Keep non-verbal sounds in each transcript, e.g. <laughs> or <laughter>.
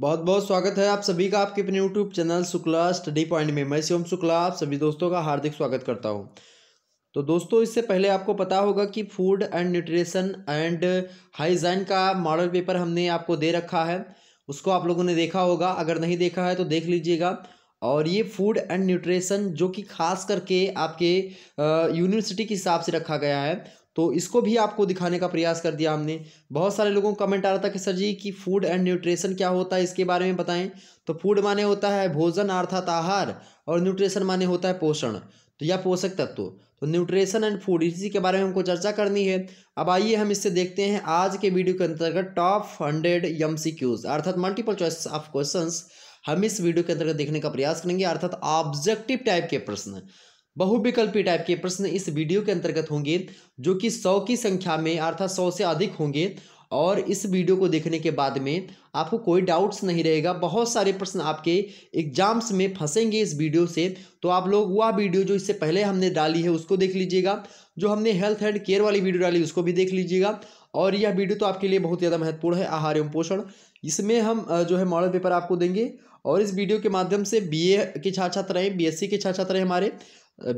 बहुत बहुत स्वागत है आप सभी का आपके अपने YouTube channel Shukla study point में मैं शिवम शुक्ला आप सभी दोस्तों का हार्दिक स्वागत करता हूं तो दोस्तों इससे पहले आपको पता होगा कि food and nutrition and hygiene का मॉडल पेपर हमने आपको दे रखा है उसको आप लोगों ने देखा होगा अगर नहीं देखा है तो देख लीजिएगा और ये फूड एंड न्यूट्रिशन जो कि खास करके आपके यूनिवर्सिटी के हिसाब से रखा गया है तो इसको भी आपको दिखाने का प्रयास कर दिया हमने बहुत सारे लोगों को कमेंट आ रहा था कि सर जी कि फूड एंड न्यूट्रिशन क्या होता है इसके बारे में बताएं तो फूड माने होता है भोजन अर्थात आहार और न्यूट्रिशन माने होता है पोषण तो या पोषक तत्व तो न्यूट्रिशन एंड फूड इसी के बारे में हमको चर्चा करनी है अब आइए हम इससे देखते हैं आज के वीडियो के अंतर्गत टॉप हंड्रेड एम अर्थात मल्टीपल चॉइस ऑफ क्वेश्चन हम इस वीडियो के अंतर्गत देखने का प्रयास करेंगे अर्थात ऑब्जेक्टिव टाइप के प्रश्न बहुविकल्पी टाइप के प्रश्न इस वीडियो के अंतर्गत होंगे जो कि सौ की संख्या में अर्थात सौ से अधिक होंगे और इस वीडियो को देखने के बाद में आपको कोई डाउट्स नहीं रहेगा बहुत सारे प्रश्न आपके एग्जाम्स में फंसेंगे इस वीडियो से तो आप लोग वह वीडियो जो इससे पहले हमने डाली है उसको देख लीजिएगा जो हमने हेल्थ एंड केयर वाली वीडियो डाली उसको भी देख लीजिएगा और यह वीडियो तो आपके लिए बहुत ज़्यादा महत्वपूर्ण है आहार एवं पोषण इसमें हम जो है मॉडल पेपर आपको देंगे और इस वीडियो के माध्यम से बी के छात्र छात्राएं बी के छात्र छात्राएँ हमारे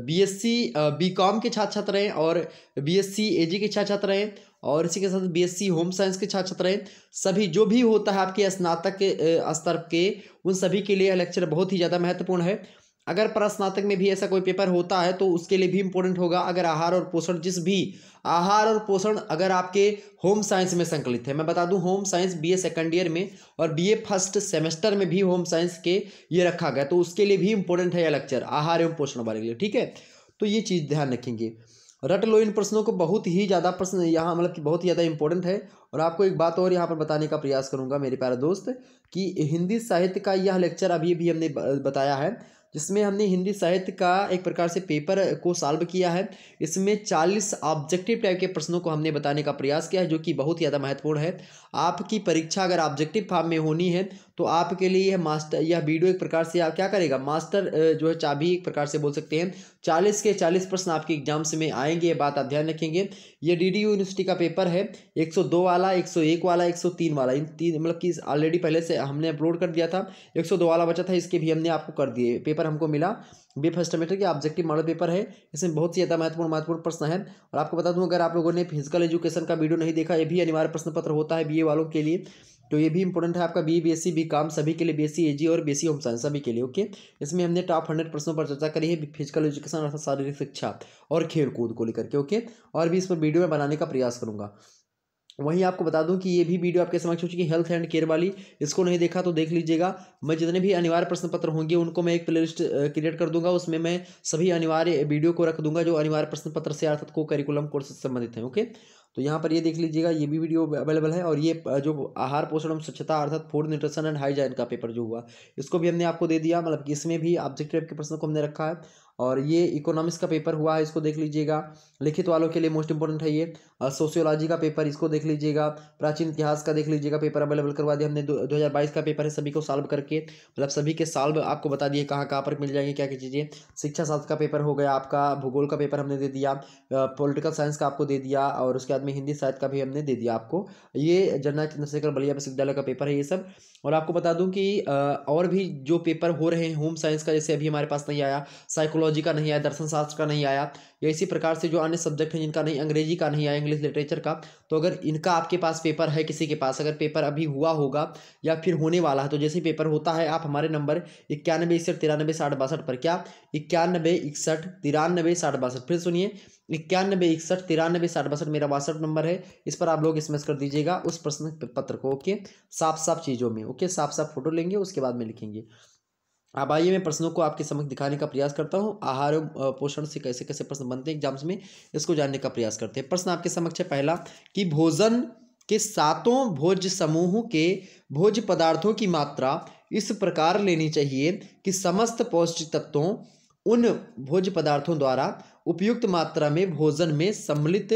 बीएससी बीकॉम के छात्र छात्र हैं और बीएससी एजी के छात्र छात्र हैं और इसी के साथ बीएससी होम साइंस के छात्र छात्र हैं सभी जो भी होता है आपके स्नातक स्तर के उन सभी के लिए लेक्चर बहुत ही ज़्यादा महत्वपूर्ण है अगर प्रश्नातक में भी ऐसा कोई पेपर होता है तो उसके लिए भी इम्पोर्टेंट होगा अगर आहार और पोषण जिस भी आहार और पोषण अगर आपके होम साइंस में संकलित है मैं बता दूं home science BA second year में और बीए फर्स्ट सेमेस्टर में भी होम साइंस के ये रखा गया तो उसके लिए भी इम्पोर्टेंट है यह लेक्चर आहार एवं पोषण वाले के लिए ठीक है तो ये चीज़ ध्यान रखेंगे रट लो इन प्रश्नों को बहुत ही ज़्यादा प्रश्न यहाँ मतलब कि बहुत ही ज़्यादा इंपॉर्टेंट है और आपको एक बात और यहाँ पर बताने का प्रयास करूँगा मेरे प्यारे दोस्त कि हिंदी साहित्य का यह लेक्चर अभी भी हमने बताया है जिसमें हमने हिंदी साहित्य का एक प्रकार से पेपर को सॉल्व किया है इसमें चालीस ऑब्जेक्टिव टाइप के प्रश्नों को हमने बताने का प्रयास किया है जो कि बहुत ही ज़्यादा महत्वपूर्ण है आपकी परीक्षा अगर ऑब्जेक्टिव फॉर्म में होनी है तो आपके लिए यह मास्टर यह वीडियो एक प्रकार से आप क्या करेगा मास्टर जो है चाबी एक प्रकार से बोल सकते हैं चालीस के चालीस प्रश्न आपके एग्जाम्स में आएंगे ये बात आप ध्यान रखेंगे ये डी यूनिवर्सिटी का पेपर है एक सौ दो वाला एक सौ एक वाला एक सौ तीन वाला इन तीन मतलब कि ऑलरेडी पहले से हमने अपलोड कर दिया था एक सौ दो वाला बचा था इसके भी हमने आपको कर दिए पेपर हमको मिला बी फर्स्ट सेमेस्टर के ऑब्जेक्टिव मॉडल पेपर है इसमें बहुत ही ज़्यादा महत्वपूर्ण महत्वपूर्ण प्रश्न है और आपको बता दूं अगर आप लोगों ने फिजिकल एजुकेशन का वीडियो नहीं देखा ये भी अनिवार्य प्रश्न पत्र होता है बी वालों के लिए तो ये भी इंपॉर्टेंट है आपका B B S C B com सभी के लिए B S C A G और B S C home science सभी के लिए ओके इसमें हमने टॉप हंड्रेड प्रश्नों पर चर्चा करी है फिजिकल एजुकेशन अर्थात शारीरिक शिक्षा और खेल कूद को लेकर के ओके और भी इस पर वीडियो में बनाने का प्रयास करूँगा वहीं आपको बता दूं कि ये भी वीडियो आपके समक्ष हो चुकी है हेल्थ एंड केयर वाली इसको नहीं देखा तो देख लीजिएगा मैं जितने भी अनिवार्य प्रश्न पत्र होंगे उनको मैं एक प्लेलिस्ट क्रिएट कर दूंगा उसमें मैं सभी अनिवार्य वीडियो को रख दूंगा जो अनिवार्य प्रश्न पत्र से अर्थात को करिकुलम कोर्स से संबंधित हैं ओके तो यहाँ पर ये देख लीजिएगा ये भी वीडियो अवेलेबल है और ये जो आहार पोषण एवं स्वच्छता अर्थात फूड न्यूट्रिशन एंड हाइजीन का पेपर जो हुआ इसको भी हमने आपको दे दिया मतलब कि इसमें भी ऑब्जेक्टिव के प्रश्न को हमने रखा है और ये इकोनॉमिक्स का पेपर हुआ है इसको देख लीजिएगा लिखित वालों के लिए मोस्ट इंपॉर्टेंट है ये सोशियोलॉजी का पेपर इसको देख लीजिएगा प्राचीन इतिहास का देख लीजिएगा पेपर अवेलेबल करवा दिया हमने दो हज़ार बाईस का पेपर है सभी को सॉल्व करके मतलब सभी के सॉल्व आपको बता दिए कहाँ कहाँ पर मिल जाएंगे क्या क्या चीज़ें शिक्षा शास्त्र का पेपर हो गया आपका भूगोल का पेपर हमने दे दिया पोलिटिकल साइंस का आपको दे दिया और उसके बाद में हिंदी साहित्य का भी हमने दे दिया आपको ये जनरल चंद्रशेखर बलिया विश्वविद्यालय का पेपर है ये सब और आपको बता दूँ कि और भी जो पेपर हो रहे हैं होम साइंस का जैसे अभी हमारे पास नहीं आया साइकोलॉजी सोशोलॉजी का नहीं आया दर्शन शास्त्र का नहीं आया या इसी प्रकार से जो अन्य सब्जेक्ट हैं जिनका नहीं अंग्रेजी का नहीं आया इंग्लिश लिटरेचर का तो अगर इनका आपके पास पेपर है किसी के पास अगर पेपर अभी हुआ होगा या फिर होने वाला है तो जैसे पेपर होता है आप हमारे नंबर इक्यानबे इकसठ तिरानबे साठ बासठ पर क्या इक्यानबे इकसठ तिरानबे साठ बासठ फिर सुनिए इक्यानबे इकसठ तिरानबे साठ बासठ मेरा व्हाट्सअप नंबर है इस पर आप लोग स्मेस कर दीजिएगा उस प्रश्न पत्र को ओके साफ साफ चीज़ों में ओके साफ साफ फोटो लेंगे उसके बाद में लिखेंगे अब आइए मैं प्रश्नों को आपके समक्ष दिखाने का प्रयास करता हूँ आहार पोषण से कैसे कैसे प्रश्न बनते हैं एग्जाम्स में इसको जानने का प्रयास करते हैं प्रश्न आपके समक्ष है पहला कि भोजन के सातों भोज समूह के भोज पदार्थों की मात्रा इस प्रकार लेनी चाहिए कि समस्त पौष्टिक तत्वों उन भोज पदार्थों द्वारा उपयुक्त मात्रा में भोजन में सम्मिलित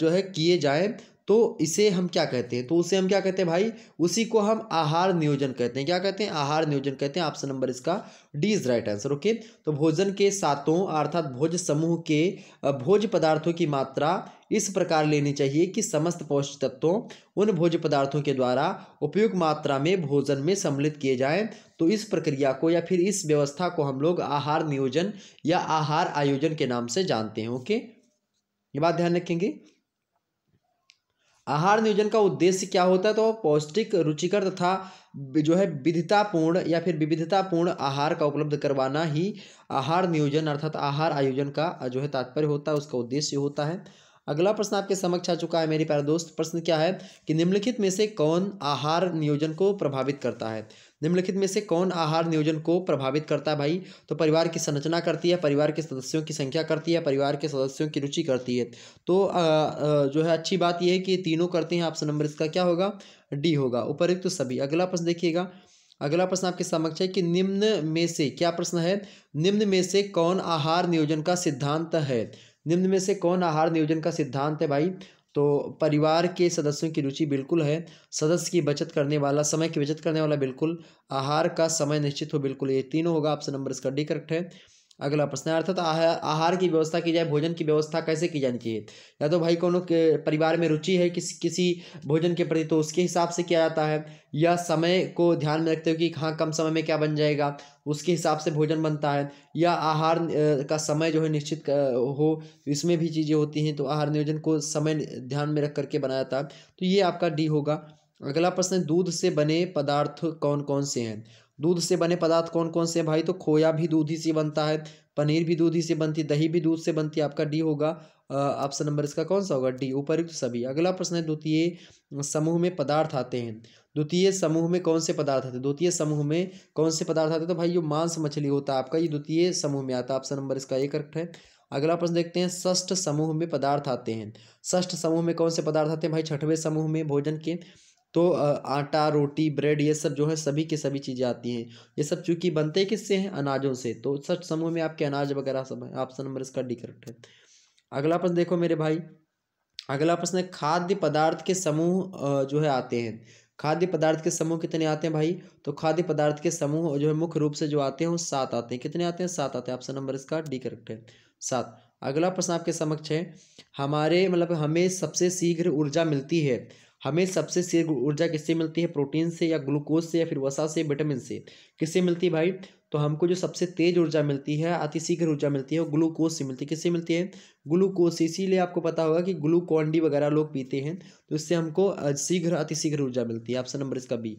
जो है किए जाए तो इसे हम क्या कहते हैं तो उसे हम क्या कहते हैं भाई उसी को हम आहार नियोजन कहते हैं क्या कहते हैं आहार नियोजन कहते हैं ऑप्शन नंबर इसका D is right answer okay तो भोजन के सातों अर्थात भोज समूह के भोज पदार्थों की मात्रा इस प्रकार लेनी चाहिए कि समस्त पौष्टिक तत्वों उन भोज पदार्थों के द्वारा उपयुक्त मात्रा में भोजन में सम्मिलित किए जाएं तो इस प्रक्रिया को या फिर इस व्यवस्था को हम लोग आहार नियोजन या आहार आयोजन के नाम से जानते हैं ओके ये बात ध्यान रखेंगे आहार नियोजन का उद्देश्य क्या होता है तो पौष्टिक रुचिकर तथा जो है विधितापूर्ण या फिर विविधतापूर्ण आहार का उपलब्ध करवाना ही आहार नियोजन अर्थात आहार आयोजन का जो है तात्पर्य होता है उसका उद्देश्य होता है अगला प्रश्न आपके समक्ष आ चुका है मेरे प्यारे दोस्त प्रश्न क्या है कि निम्नलिखित में से कौन आहार नियोजन को प्रभावित करता है निम्नलिखित में से कौन आहार नियोजन को प्रभावित करता है भाई तो परिवार की संरचना करती है परिवार के सदस्यों की संख्या करती है परिवार के सदस्यों की रुचि करती है तो आ, आ, जो है अच्छी बात यह है कि तीनों करते हैं ऑप्शन नंबर इसका क्या होगा डी होगा उपरुक्त तो सभी अगला प्रश्न देखिएगा अगला प्रश्न आपके समक्ष है कि निम्न में से क्या प्रश्न है निम्न में से कौन आहार नियोजन का सिद्धांत है निम्न में से कौन आहार नियोजन का सिद्धांत है भाई तो परिवार के सदस्यों की रुचि बिल्कुल है सदस्य की बचत करने वाला समय की बचत करने वाला बिल्कुल आहार का समय निश्चित हो बिल्कुल ये तीनों होगा ऑप्शन नंबर इसका डी करेक्ट है अगला प्रश्न है अर्थात आहार की व्यवस्था की जाए भोजन की व्यवस्था कैसे की जानी चाहिए या तो भाई के परिवार में रुचि है किसी किसी भोजन के प्रति तो उसके हिसाब से किया जाता है या समय को ध्यान में रखते हो कि हाँ कम समय में क्या बन जाएगा उसके हिसाब से भोजन बनता है या आहार का समय जो है निश्चित हो इसमें भी चीज़ें होती हैं तो आहार नियोजन को समय ध्यान में रख करके बनाया जाता है तो ये आपका डी होगा अगला प्रश्न दूध से बने पदार्थ कौन कौन से हैं दूध से बने पदार्थ कौन कौन से भाई तो खोया भी दूध ही से बनता है पनीर भी दूध ही से बनती है दही भी दूध से बनती है आपका डी होगा ऑप्शन नंबर इसका कौन सा होगा डी उपरुक्त सभी अगला प्रश्न है द्वितीय समूह में पदार्थ आते हैं द्वितीय समूह में कौन से पदार्थ आते हैं द्वितीय समूह में कौन से पदार्थ आते हैं तो भाई ये मांस मछली होता है आपका ये द्वितीय समूह में आता है ऑप्शन नंबर इसका ये करेक्ट है अगला प्रश्न देखते हैं षष्ठ समूह में पदार्थ आते हैं षष्ठ समूह में कौन से पदार्थ आते हैं भाई छठवें समूह में भोजन के तो आटा रोटी ब्रेड ये सब जो है सभी के सभी चीज़ें आती हैं ये सब चूँकि बनते किससे हैं अनाजों से तो सच समूह में आपके अनाज वगैरह सब है ऑप्शन नंबर इसका डी करेक्ट है अगला प्रश्न देखो मेरे भाई अगला प्रश्न है खाद्य पदार्थ के समूह जो है आते हैं खाद्य पदार्थ के समूह कितने आते हैं भाई तो खाद्य पदार्थ के समूह जो है मुख्य रूप से जो आते हैं वो सात आते हैं कितने आते हैं सात आते हैं ऑप्शन नंबर इसका डी करेक्ट है सात अगला प्रश्न आपके समक्ष है हमारे मतलब हमें सबसे शीघ्र ऊर्जा मिलती है हमें सबसे से ऊर्जा किससे मिलती है प्रोटीन से या ग्लूकोज से या फिर वसा से विटामिन से किससे मिलती है भाई तो हमको जो सबसे तेज ऊर्जा मिलती है अतिशीघ्र ऊर्जा मिलती है वो ग्लूकोज से मिलती है किससे मिलती है ग्लूकोज से इसीलिए आपको पता होगा कि ग्लूकोन डी वगैरह लोग पीते हैं तो इससे हमको शीघ्र अतिशीघ्र ऊर्जा मिलती है ऑप्शन नंबर इसका बी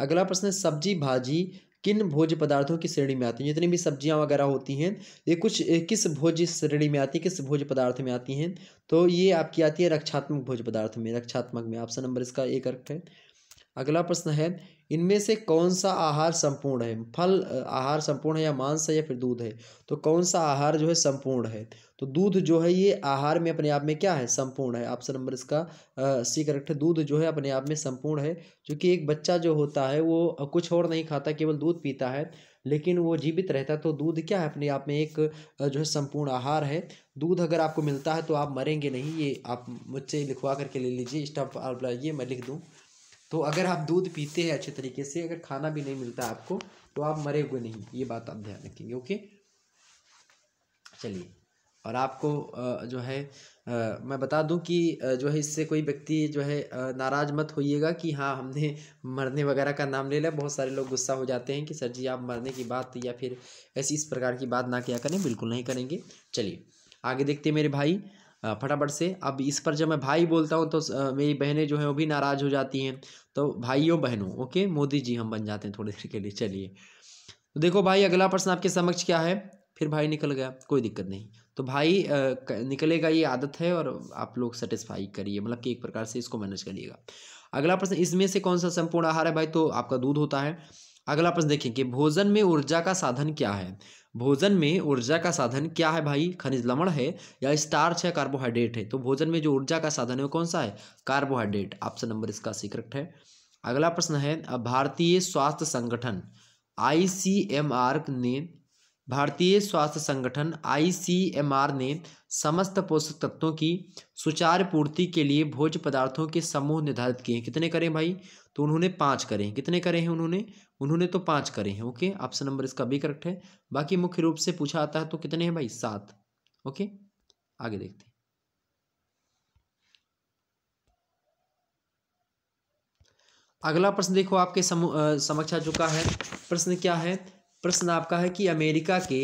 अगला प्रश्न है सब्जी भाजी किन भोज्य पदार्थों की श्रेणी में आती हैं जितनी भी सब्जियां वगैरह होती हैं ये कुछ किस भोज्य श्रेणी में आती हैं किस भोज्य पदार्थ में आती हैं तो ये आपकी आती है रक्षात्मक भोज्य पदार्थ में रक्षात्मक में ऑप्शन नंबर इसका एक अर्थ है अगला प्रश्न है इनमें से कौन सा आहार संपूर्ण है फल आहार संपूर्ण है या मांस है या फिर दूध है तो कौन सा आहार जो है संपूर्ण है तो दूध जो है ये आहार में अपने आप में क्या है संपूर्ण है ऑप्शन नंबर इसका सी करेक्ट है दूध जो है अपने आप में संपूर्ण है क्योंकि एक बच्चा जो होता है वो कुछ और नहीं खाता केवल दूध पीता है लेकिन वो जीवित रहता है तो दूध क्या है अपने आप में एक जो है संपूर्ण आहार है दूध अगर आपको मिलता है तो आप मरेंगे नहीं ये आप मुझसे लिखवा करके ले लीजिए स्टाफ ये मैं लिख दूँ तो अगर आप दूध पीते हैं अच्छे तरीके से अगर खाना भी नहीं मिलता आपको तो आप मरे हुए नहीं ये बात आप ध्यान रखेंगे ओके चलिए और आपको जो है मैं बता दूं कि जो है इससे कोई व्यक्ति जो है नाराज़ मत होइएगा कि हाँ हमने <laughs> मरने वगैरह का नाम ले लिया बहुत सारे लोग गुस्सा हो जाते हैं कि सर जी आप मरने की बात या फिर ऐसी इस प्रकार की बात ना किया करें बिल्कुल नहीं करेंगे चलिए आगे देखते मेरे भाई फटाफट से अब इस पर जब मैं भाई बोलता हूँ तो मेरी बहनें जो हैं वो भी नाराज़ हो जाती हैं तो भाइयों बहनों ओके मोदी जी हम बन जाते हैं थोड़ी देर के लिए चलिए देखो भाई अगला प्रश्न आपके समक्ष क्या है फिर भाई निकल गया कोई दिक्कत नहीं तो भाई निकलेगा ये आदत है और आप लोग सेटिस्फाई करिए मतलब कि एक प्रकार से इसको मैनेज करिएगा अगला प्रश्न इसमें से कौन सा संपूर्ण आहार है भाई तो आपका दूध होता है अगला प्रश्न देखें कि भोजन में ऊर्जा का साधन क्या है भोजन में ऊर्जा का साधन क्या है भाई खनिज लवण है या स्टार्च है कार्बोहाइड्रेट है तो भोजन में जो ऊर्जा का साधन है वो कौन सा है कार्बोहाइड्रेट ऑप्शन नंबर इसका सीक्रेट है अगला प्रश्न है भारतीय स्वास्थ्य संगठन आई ने भारतीय स्वास्थ्य संगठन आईसीएमआर ने समस्त पोषक तत्वों की सुचार पूर्ति के लिए भोज पदार्थों के समूह निर्धारित किए हैं कितने करें भाई तो उन्होंने पाँच करे हैं कितने करे हैं उन्होंने उन्होंने तो पाँच करे हैं ओके ऑप्शन नंबर इसका भी करेक्ट है बाकी मुख्य रूप से पूछा आता है तो कितने हैं भाई सात ओके आगे देखते हैं अगला प्रश्न देखो आपके समक्ष आ चुका है प्रश्न क्या है प्रश्न आपका है कि अमेरिका के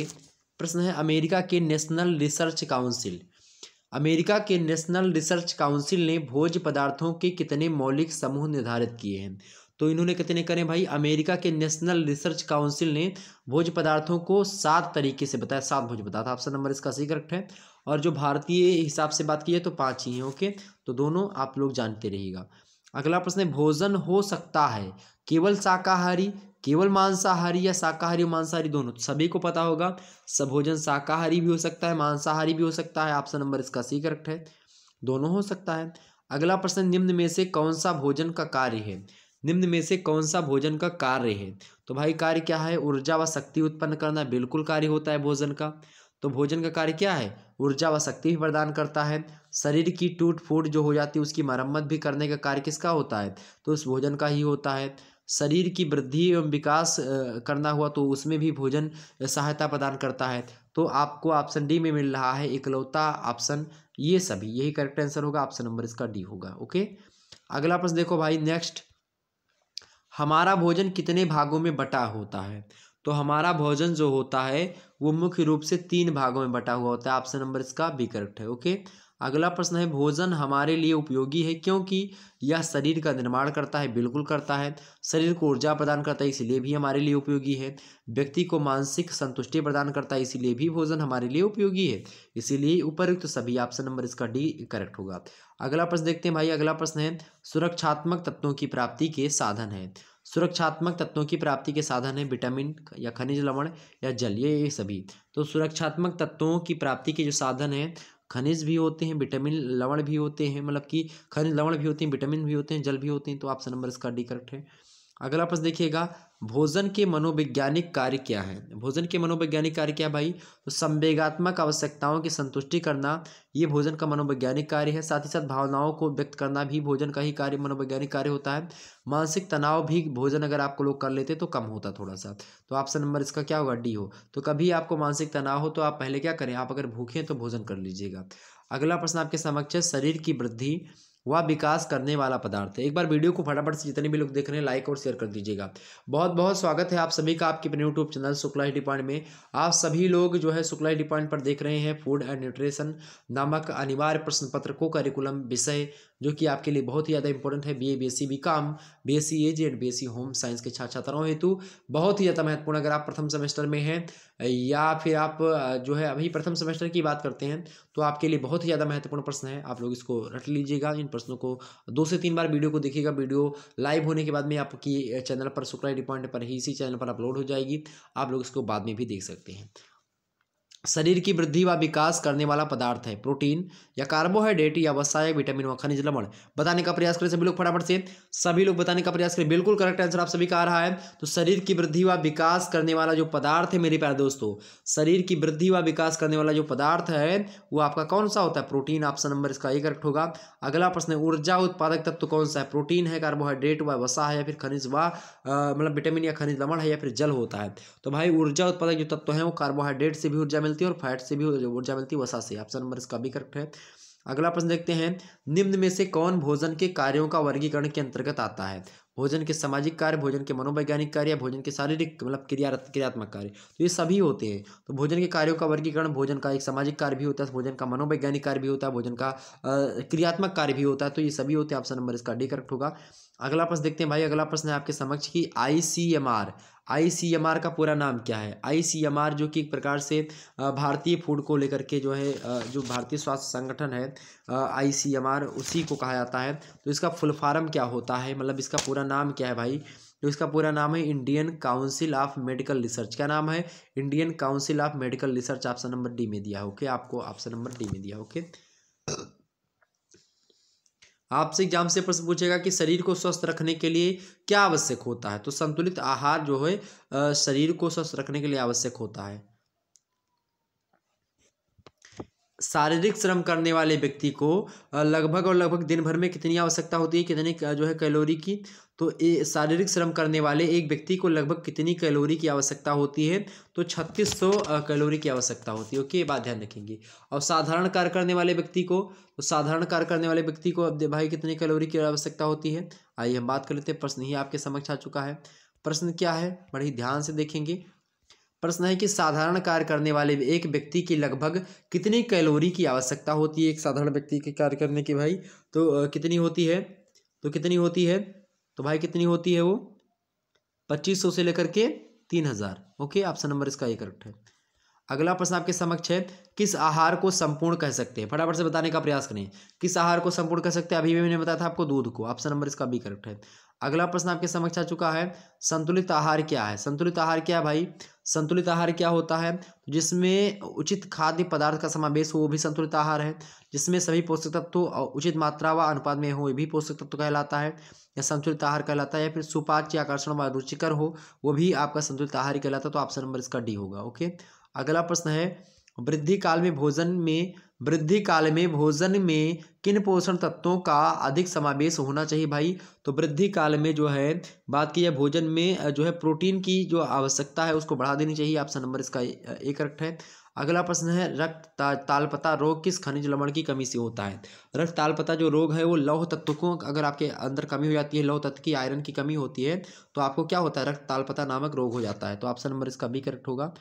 प्रश्न है अमेरिका के नेशनल रिसर्च काउंसिल अमेरिका के नेशनल रिसर्च काउंसिल ने भोज पदार्थों के कितने मौलिक समूह निर्धारित किए हैं तो इन्होंने कितने करें भाई अमेरिका के नेशनल रिसर्च काउंसिल ने भोज पदार्थों को सात तरीके से बताया सात भोज पदार्थ ऑप्शन नंबर इसका सही करेक्ट है और जो भारतीय हिसाब से बात की है तो पाँच ही हैं ओके तो दोनों आप लोग जानते रहिएगा अगला प्रश्न है भोजन हो सकता है केवल शाकाहारी केवल मांसाहारी या शाकाहारी मांसाहारी दोनों तो सभी को पता होगा भोजन शाकाहारी भी हो सकता है मांसाहारी भी हो सकता है ऑप्शन नंबर इसका सी करेक्ट है दोनों हो सकता है अगला प्रश्न निम्न में से कौन सा भोजन का कार्य है निम्न में से कौन सा भोजन का कार्य है तो भाई कार्य क्या है ऊर्जा व शक्ति उत्पन्न करना बिल्कुल कार्य होता है भोजन का तो भोजन का कार्य क्या है ऊर्जा व शक्ति भी प्रदान करता है शरीर की टूट फूट जो हो जाती है उसकी मरम्मत भी करने का कार्य किसका होता है तो उस भोजन का ही होता है शरीर की वृद्धि एवं विकास करना हुआ तो उसमें भी भोजन सहायता प्रदान करता है तो आपको ऑप्शन डी में मिल रहा है इकलौता ऑप्शन ये सभी यही करेक्ट आंसर होगा ऑप्शन नंबर इसका डी होगा ओके अगला प्रश्न देखो भाई नेक्स्ट हमारा भोजन कितने भागों में बटा होता है तो हमारा भोजन जो होता है वो मुख्य रूप से तीन भागों में बटा हुआ होता है ऑप्शन नंबर इसका बी करेक्ट है ओके अगला प्रश्न है भोजन हमारे लिए उपयोगी है क्योंकि यह शरीर का निर्माण करता है बिल्कुल करता है शरीर को ऊर्जा प्रदान करता है इसलिए भी हमारे लिए उपयोगी है व्यक्ति को मानसिक संतुष्टि प्रदान करता है इसीलिए भी भोजन हमारे लिए उपयोगी है इसीलिए उपरुक्त तो सभी ऑप्शन नंबर इसका डी करेक्ट होगा अगला प्रश्न देखते हैं भाई अगला प्रश्न है सुरक्षात्मक तत्वों की प्राप्ति के साधन है सुरक्षात्मक तत्वों की प्राप्ति के साधन है विटामिन या खनिज लवण या जल ये सभी तो सुरक्षात्मक तत्वों की प्राप्ति के जो साधन हैं खनिज भी होते हैं विटामिन लवण भी होते हैं मतलब कि खनिज लवण भी होते हैं विटामिन भी होते हैं जल भी होते हैं तो ऑप्शन नंबर इसका डी करेक्ट है अगला प्रश्न देखिएगा भोजन के मनोवैज्ञानिक कार्य क्या है भोजन के मनोवैज्ञानिक कार्य क्या भाई तो संवेगात्मक आवश्यकताओं की संतुष्टि करना ये भोजन का मनोवैज्ञानिक कार्य है साथ ही साथ भावनाओं को व्यक्त करना भी भोजन का ही कार्य मनोवैज्ञानिक कार्य होता है मानसिक तनाव भी भोजन अगर आपको लोग कर लेते तो कम होता थोड़ा सा तो ऑप्शन नंबर इसका क्या होगा डी हो तो कभी आपको मानसिक तनाव हो तो आप पहले क्या करें आप अगर भूखें तो भोजन कर लीजिएगा अगला प्रश्न आपके समक्ष है शरीर की वृद्धि वह विकास करने वाला पदार्थ है एक बार वीडियो को फटाफट से जितने भी लोग देख रहे हैं लाइक और शेयर कर दीजिएगा बहुत बहुत स्वागत है आप सभी का आपके अपने यूट्यूब चैनल शुक्ला हिटी पॉइंट में आप सभी लोग जो है शुक्ला हिटी पॉइंट पर देख रहे हैं फूड एंड न्यूट्रिशन नामक अनिवार्य प्रश्न पत्र को करिकुलम विषय जो कि आपके लिए बहुत ही ज़्यादा इंपॉर्टेंट है B A B S C B com B S C ag and B S C home science के छात्र छात्राओं हेतु बहुत ही ज़्यादा महत्वपूर्ण अगर आप प्रथम सेमेस्टर में हैं या फिर आप जो है अभी प्रथम सेमेस्टर की बात करते हैं तो आपके लिए बहुत ही ज़्यादा महत्वपूर्ण प्रश्न है आप लोग इसको रट लीजिएगा इन प्रश्नों को दो से तीन बार वीडियो को देखिएगा वीडियो लाइव होने के बाद में आपकी चैनल पर शुक्ला डिपॉइंट पर ही इसी चैनल पर अपलोड हो जाएगी आप लोग इसको बाद में भी देख सकते हैं शरीर की वृद्धि व विकास करने वाला पदार्थ है प्रोटीन या कार्बोहाइड्रेट या या विटामिन व खनिज लवण बताने का प्रयास करें सभी लोग फटाफट से सभी लोग बताने का प्रयास करें बिल्कुल करेक्ट आंसर आप सभी का आ रहा है तो शरीर की वृद्धि व विकास करने वाला जो पदार्थ है मेरे प्यारे दोस्तों शरीर की वृद्धि व विकास करने वाला जो पदार्थ है वो आपका कौन सा होता है प्रोटीन ऑप्शन नंबर इसका ए करेक्ट होगा अगला प्रश्न है ऊर्जा उत्पादक तत्व कौन सा है प्रोटीन है कार्बोहाइड्रेट व वसा है या फिर खनिज व मतलब विटामिन या खनिज लवण है या फिर जल होता है तो भाई ऊर्जा उत्पादक जो तत्व है वो कार्बोहाइड्रेट से भी ऊर्जा मिलती है और फैट से भी ऊर्जा मिलती है वसा से ऑप्शन नंबर इसका भी करेक्ट है अगला प्रश्न देखते हैं निम्न में से कौन भोजन के कार्यों का वर्गीकरण के अंतर्गत आता है भोजन के सामाजिक कार्य भोजन के मनोवैज्ञानिक कार्य या भोजन के शारीरिक मतलब क्रिया क्रियात्मक कार्य तो ये सभी होते हैं तो भोजन के कार्यों का वर्गीकरण भोजन का एक सामाजिक कार्य भी होता है भोजन का मनोवैज्ञानिक कार्य भी होता है भोजन का क्रियात्मक कार्य भी होता है तो ये सभी होते हैं ऑप्शन नंबर इसका डी करेक्ट होगा अगला प्रश्न देखते हैं भाई अगला प्रश्न है आपके समक्ष की I C M R ICMR का पूरा नाम क्या है आईसीएमआर जो कि एक प्रकार से भारतीय फूड को लेकर के जो है जो भारतीय स्वास्थ्य संगठन है आईसीएमआर उसी को कहा जाता है तो इसका फुल फार्म क्या होता है मतलब इसका पूरा नाम क्या है भाई तो इसका पूरा नाम है Indian council of medical research क्या नाम है Indian council of medical research option number D में दिया ओके आपको ऑप्शन नंबर डी में दिया ओके आपसे एग्जाम से प्रश्न पूछेगा कि शरीर को स्वस्थ रखने के लिए क्या आवश्यक होता है तो संतुलित आहार जो है शरीर को स्वस्थ रखने के लिए आवश्यक होता है शारीरिक श्रम करने वाले व्यक्ति को लगभग और लगभग दिन भर में कितनी आवश्यकता होती है कितनी जो है कैलोरी की तो शारीरिक श्रम करने वाले एक व्यक्ति को लगभग कितनी कैलोरी की आवश्यकता होती है तो 3600 कैलोरी की आवश्यकता होती है ओके ये बात ध्यान रखेंगे और साधारण कार्य करने वाले व्यक्ति को तो साधारण कार्य करने वाले व्यक्ति को अब भाई कितनी कैलोरी की आवश्यकता होती है आइए हम बात कर लेते हैं प्रश्न ही आपके समक्ष आ चुका है प्रश्न क्या है बड़े ध्यान से देखेंगे प्रश्न है कि साधारण कार्य करने वाले एक व्यक्ति की लगभग कितनी कैलोरी की आवश्यकता होती है एक साधारण व्यक्ति के कार्य करने की भाई तो कितनी होती है तो कितनी होती है तो भाई कितनी होती है वो पच्चीस सौ से लेकर के तीन हज़ार ओके ऑप्शन नंबर इसका ये करेक्ट है अगला प्रश्न आपके समक्ष है किस आहार को संपूर्ण कह सकते हैं फटाफट से बताने का प्रयास करें किस आहार को संपूर्ण कह सकते हैं अभी भी मैंने बताया था आपको दूध को ऑप्शन नंबर इसका बी करेक्ट है अगला प्रश्न आपके समक्ष आ चुका है संतुलित आहार क्या है संतुलित आहार क्या है भाई संतुलित आहार क्या होता है तो जिसमें उचित खाद्य पदार्थ का समावेश हो वो भी संतुलित आहार है जिसमें सभी पोषक तत्व तो उचित मात्रा व अनुपात में हो ये भी पोषक तत्व तो कहलाता है या संतुलित आहार कहलाता है या फिर सुपाच्य आकर्षण व रुचिकर हो वो भी आपका संतुलित आहार ही कहलाता है तो ऑप्शन नंबर इसका डी होगा ओके अगला प्रश्न है वृद्धि काल में भोजन में वृद्धि काल में भोजन में किन पोषण तत्वों का अधिक समावेश होना चाहिए भाई तो वृद्धि काल में जो है बात की जाए भोजन में जो है प्रोटीन की जो आवश्यकता है उसको बढ़ा देनी चाहिए ऑप्शन नंबर इसका ए करेक्ट है अगला प्रश्न है रक्त ता, तालपता रोग किस खनिज लवण की कमी से होता है रक्त तालपता जो रोग है वो लौह तत्व को अगर आपके अंदर कमी हो जाती है लौह तत्व की आयरन की कमी होती है तो आपको क्या होता है रक्त तालपता नामक रोग हो जाता है तो ऑप्शन नंबर इसका भी करेक्ट होगा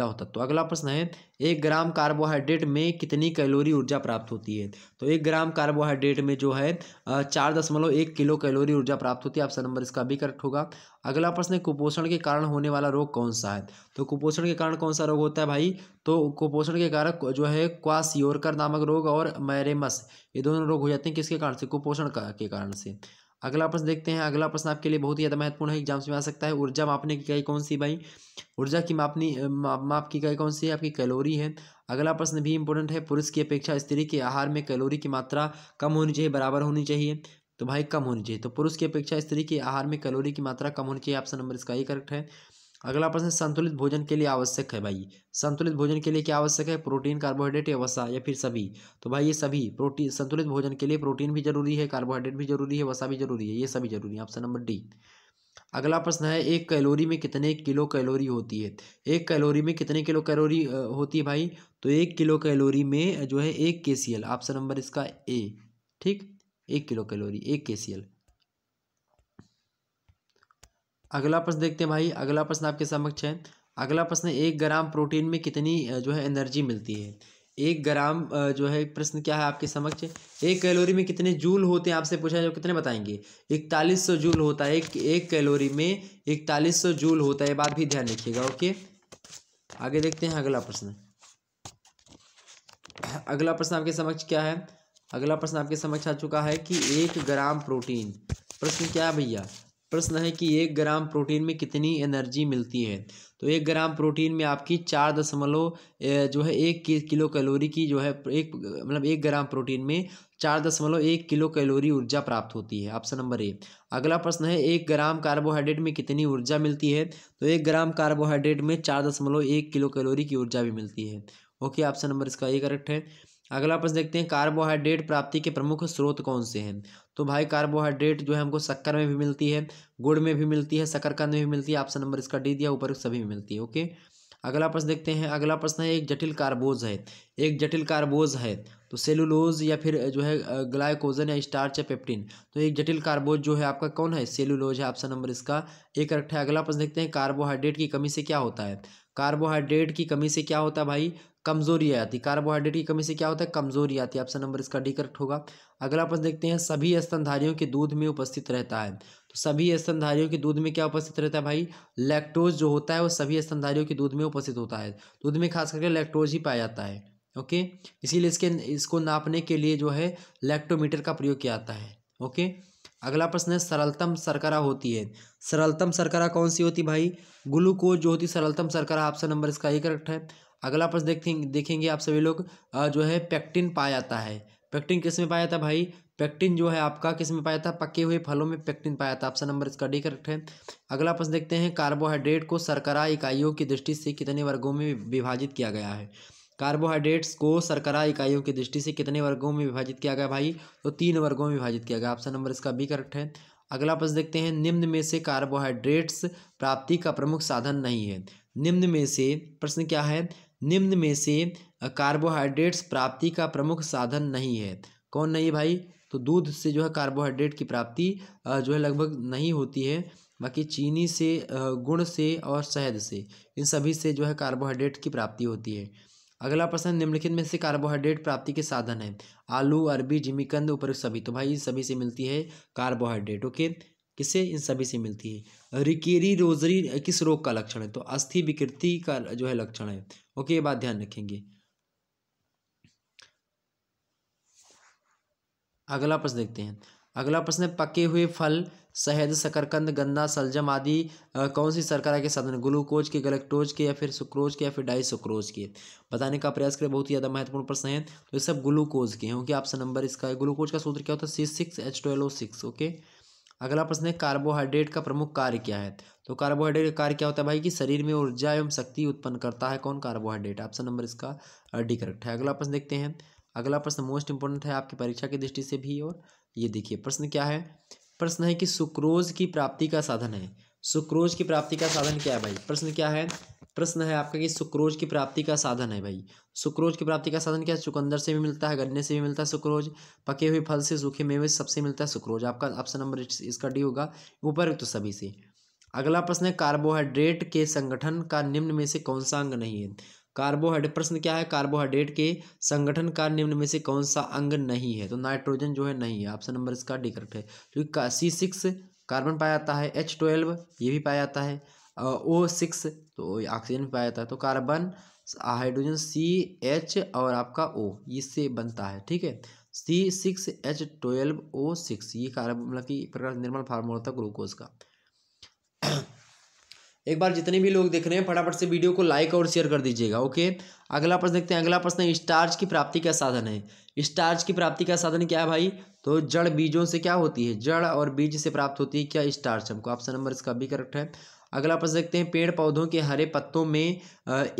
लौह तत्व तो अगला प्रश्न है एक ग्राम कार्बोहाइड्रेट में कितनी कैलोरी ऊर्जा प्राप्त होती है तो एक ग्राम कार्बोहाइड्रेट में जो है चार दशमलव एक किलो कैलोरी ऊर्जा प्राप्त होती है ऑप्शन नंबर इसका भी करेक्ट होगा अगला प्रश्न है कुपोषण के कारण होने वाला रोग कौन सा है तो कुपोषण के कारण कौन सा रोग होता है भाई तो कुपोषण के कारण जो है क्वासियोरकर नामक रोग और मैरेमस ये दोनों रोग हो जाते हैं किसके कारण से कुपोषण के कारण से अगला प्रश्न देखते हैं अगला प्रश्न आपके लिए बहुत ही ज़्यादा महत्वपूर्ण है एग्जाम्स में आ सकता है ऊर्जा मापने की इकाई कौन सी भाई ऊर्जा की मापनी माप माप की इकाई कौन सी है आपकी कैलोरी है अगला प्रश्न भी इंपॉर्टेंट है पुरुष की अपेक्षा स्त्री के आहार में कैलोरी की मात्रा कम होनी चाहिए बराबर होनी चाहिए तो भाई कम होनी चाहिए तो पुरुष की अपेक्षा स्त्री के आहार में कैलोरी की मात्रा कम होनी चाहिए ऑप्शन नंबर इसका ही करेक्ट है अगला प्रश्न संतुलित भोजन के लिए आवश्यक है भाई संतुलित भोजन के लिए क्या आवश्यक है प्रोटीन कार्बोहाइड्रेट या वसा या फिर सभी तो भाई ये सभी प्रोटीन संतुलित भोजन के लिए प्रोटीन भी जरूरी है कार्बोहाइड्रेट भी जरूरी है वसा भी जरूरी है ये सभी जरूरी है ऑप्शन नंबर डी अगला प्रश्न है एक कैलोरी में कितने किलो कैलोरी होती है एक कैलोरी में कितने किलो कैलोरी होती है भाई तो एक किलो कैलोरी में जो है एक के ऑप्शन नंबर इसका ए ठीक एक किलो कैलोरी एक के अगला प्रश्न देखते हैं भाई अगला प्रश्न आपके समक्ष है अगला प्रश्न एक ग्राम प्रोटीन में कितनी जो है एनर्जी मिलती है एक ग्राम जो है प्रश्न क्या है आपके समक्ष एक कैलोरी में कितने जूल होते हैं आपसे पूछा है जो कितने बताएंगे इकतालीस सौ जूल होता है एक एक कैलोरी में इकतालीस सौ जूल होता है बात भी ध्यान रखिएगा ओके आगे देखते हैं अगला प्रश्न अगला प्रश्न आपके समक्ष क्या है अगला प्रश्न आपके समक्ष आ चुका है कि एक ग्राम प्रोटीन प्रश्न क्या है भैया प्रश्न है कि एक ग्राम प्रोटीन में कितनी एनर्जी मिलती है तो एक ग्राम प्रोटीन में आपकी चार दशमलव जो है एक किलो कैलोरी की जो है एक मतलब एक ग्राम प्रोटीन में चार दशमलव एक किलो कैलोरी ऊर्जा प्राप्त होती है ऑप्शन नंबर ए अगला प्रश्न है एक ग्राम कार्बोहाइड्रेट में कितनी ऊर्जा मिलती है तो एक ग्राम कार्बोहाइड्रेट में चार दशमलव एक किलो कैलोरी की ऊर्जा भी मिलती है ओके ऑप्शन नंबर इसका ए करेक्ट है अगला प्रश्न देखते हैं कार्बोहाइड्रेट प्राप्ति के प्रमुख स्रोत कौन से हैं तो भाई कार्बोहाइड्रेट जो है हमको शक्कर में भी मिलती है गुड़ में भी मिलती है शकरकंद में भी मिलती है ऑप्शन नंबर इसका डी दिया ऊपर सभी में मिलती है ओके अगला प्रश्न देखते हैं अगला प्रश्न है एक जटिल कार्बोज है एक जटिल कार्बोज है तो सेलुलोज या फिर जो है ग्लाइकोजन या स्टार्च या पेप्टिन तो एक जटिल कार्बोज जो है आपका कौन है सेलुलोज है ऑप्शन नंबर इसका एक करेक्ट है अगला प्रश्न देखते हैं कार्बोहाइड्रेट की कमी से क्या होता है कार्बोहाइड्रेट की कमी से क्या होता है भाई कमजोरी आ जाती कार्बोहाइड्रेट की कमी से क्या होता है कमजोरी आती है ऑप्शन नंबर इसका डी करेक्ट होगा अगला प्रश्न देखते हैं सभी स्तनधारियों के दूध में उपस्थित रहता है तो सभी स्तनधारियों के दूध में क्या उपस्थित रहता है भाई लैक्टोज जो होता है वो सभी स्तनधारियों के दूध में उपस्थित होता है दूध में खास करके लैक्टोज ही पाया जाता है ओके इसीलिए इसके इसको नापने के लिए जो है लैक्टोमीटर का प्रयोग किया जाता है ओके अगला प्रश्न है सरलतम सरकरा होती है सरलतम सरकरा कौन सी होती भाई ग्लूकोज जो होती सरलतम सरकरा ऑप्शन नंबर इसका एक करेक्ट है अगला प्रश्न देखते देखेंगे आप सभी लोग जो है पैक्टिन पाया जाता है पैक्टिन किस में पाया जाता है भाई पैक्टिन जो है आपका किस में पाया था पके हुए फलों में पैक्टिन पाया था ऑप्शन नंबर इसका डी करेक्ट है अगला प्रश्न देखते हैं कार्बोहाइड्रेट को सरकरा इकाइयों की दृष्टि से कितने वर्गों में विभाजित किया गया है कार्बोहाइड्रेट्स को सरकरा इकाइयों की दृष्टि से कितने वर्गों में विभाजित किया गया भाई तो तीन वर्गों में विभाजित किया गया ऑप्शन नंबर इसका बी करेक्ट है अगला प्रश्न देखते हैं निम्न में से कार्बोहाइड्रेट्स प्राप्ति का प्रमुख साधन नहीं है निम्न में से प्रश्न क्या है निम्न में से कार्बोहाइड्रेट्स प्राप्ति का प्रमुख साधन नहीं है कौन नहीं भाई तो दूध से जो है कार्बोहाइड्रेट की प्राप्ति जो है लगभग नहीं होती है बाकी चीनी से गुड़ से और शहद से इन सभी से जो है कार्बोहाइड्रेट की प्राप्ति होती है अगला प्रश्न निम्नलिखित में से कार्बोहाइड्रेट प्राप्ति के साधन है आलू अरबी जिमिकंद ऊपर सभी तो भाई सभी से मिलती है कार्बोहाइड्रेट ओके किसे इन सभी से मिलती है रिकेरी रोजरी किस रोग का लक्षण है तो अस्थि विकृति का जो है लक्षण है ओके ये बात ध्यान रखेंगे अगला प्रश्न देखते हैं अगला प्रश्न है पके हुए फल शहद शकरकंद गन्ना सलजम आदि कौन सी सरकारा के साधन ग्लूकोज के गलेक्टोज के या फिर सुक्रोज के या फिर डाई सुक्रोज के बताने का प्रयास करें बहुत ही ज़्यादा महत्वपूर्ण प्रश्न है तो ये सब ग्लूकोज के हैं ओके आपसे नंबर इसका है ग्लूकोज का सूत्र क्या होता है C six H twelve six okay अगला प्रश्न है कार्बोहाइड्रेट का प्रमुख कार्य क्या है तो कार्बोहाइड्रेट का कार्य क्या होता है भाई कि शरीर में ऊर्जा एवं शक्ति उत्पन्न करता है कौन कार्बोहाइड्रेट ऑप्शन नंबर इसका डी करेक्ट है अगला प्रश्न देखते हैं अगला प्रश्न मोस्ट इंपॉर्टेंट है आपकी परीक्षा की दृष्टि से भी और ये देखिए प्रश्न क्या है प्रश्न है कि सुक्रोज की प्राप्ति का साधन है सुक्रोज की प्राप्ति का साधन क्या है भाई प्रश्न क्या है प्रश्न है आपका कि सुक्रोज की प्राप्ति का साधन है भाई सुक्रोज की प्राप्ति का साधन क्या है चुकंदर से भी मिलता है गन्ने से भी मिलता है सुक्रोज पके हुए फल से सूखे मेवे सबसे मिलता है सुक्रोज आपका ऑप्शन नंबर इसका डी होगा ऊपर तो सभी से अगला प्रश्न है कार्बोहाइड्रेट के संगठन का निम्न में से कौन सा अंग नहीं है कार्बोहाइड्रेट प्रश्न क्या है कार्बोहाइड्रेट के संगठन का निम्न में से कौन सा अंग नहीं है तो नाइट्रोजन जो है नहीं है ऑप्शन नंबर इसका डी करेक्ट है क्योंकि सी सिक्स कार्बन पाया जाता है एच ट्वेल्व ये भी पाया जाता है ओ सिक्स तो ऑक्सीजन भी पाया जाता है तो कार्बन हाइड्रोजन सी एच और आपका ओ इससे बनता है ठीक है C six H twelve O six ये कार्बन मतलब कि प्रकार निर्माण फार्मूला होता है ग्लूकोज का एक बार जितने भी लोग देख रहे हैं फटाफट से वीडियो को लाइक और शेयर कर दीजिएगा ओके अगला प्रश्न देखते हैं अगला प्रश्न स्टार्च की प्राप्ति का साधन है स्टार्च की प्राप्ति का साधन क्या है भाई तो जड़ बीजों से क्या होती है जड़ और बीज से प्राप्त होती है क्या स्टार्च हमको ऑप्शन नंबर इसका भी करेक्ट है अगला प्रश्न देखते हैं पेड़ पौधों के हरे पत्तों में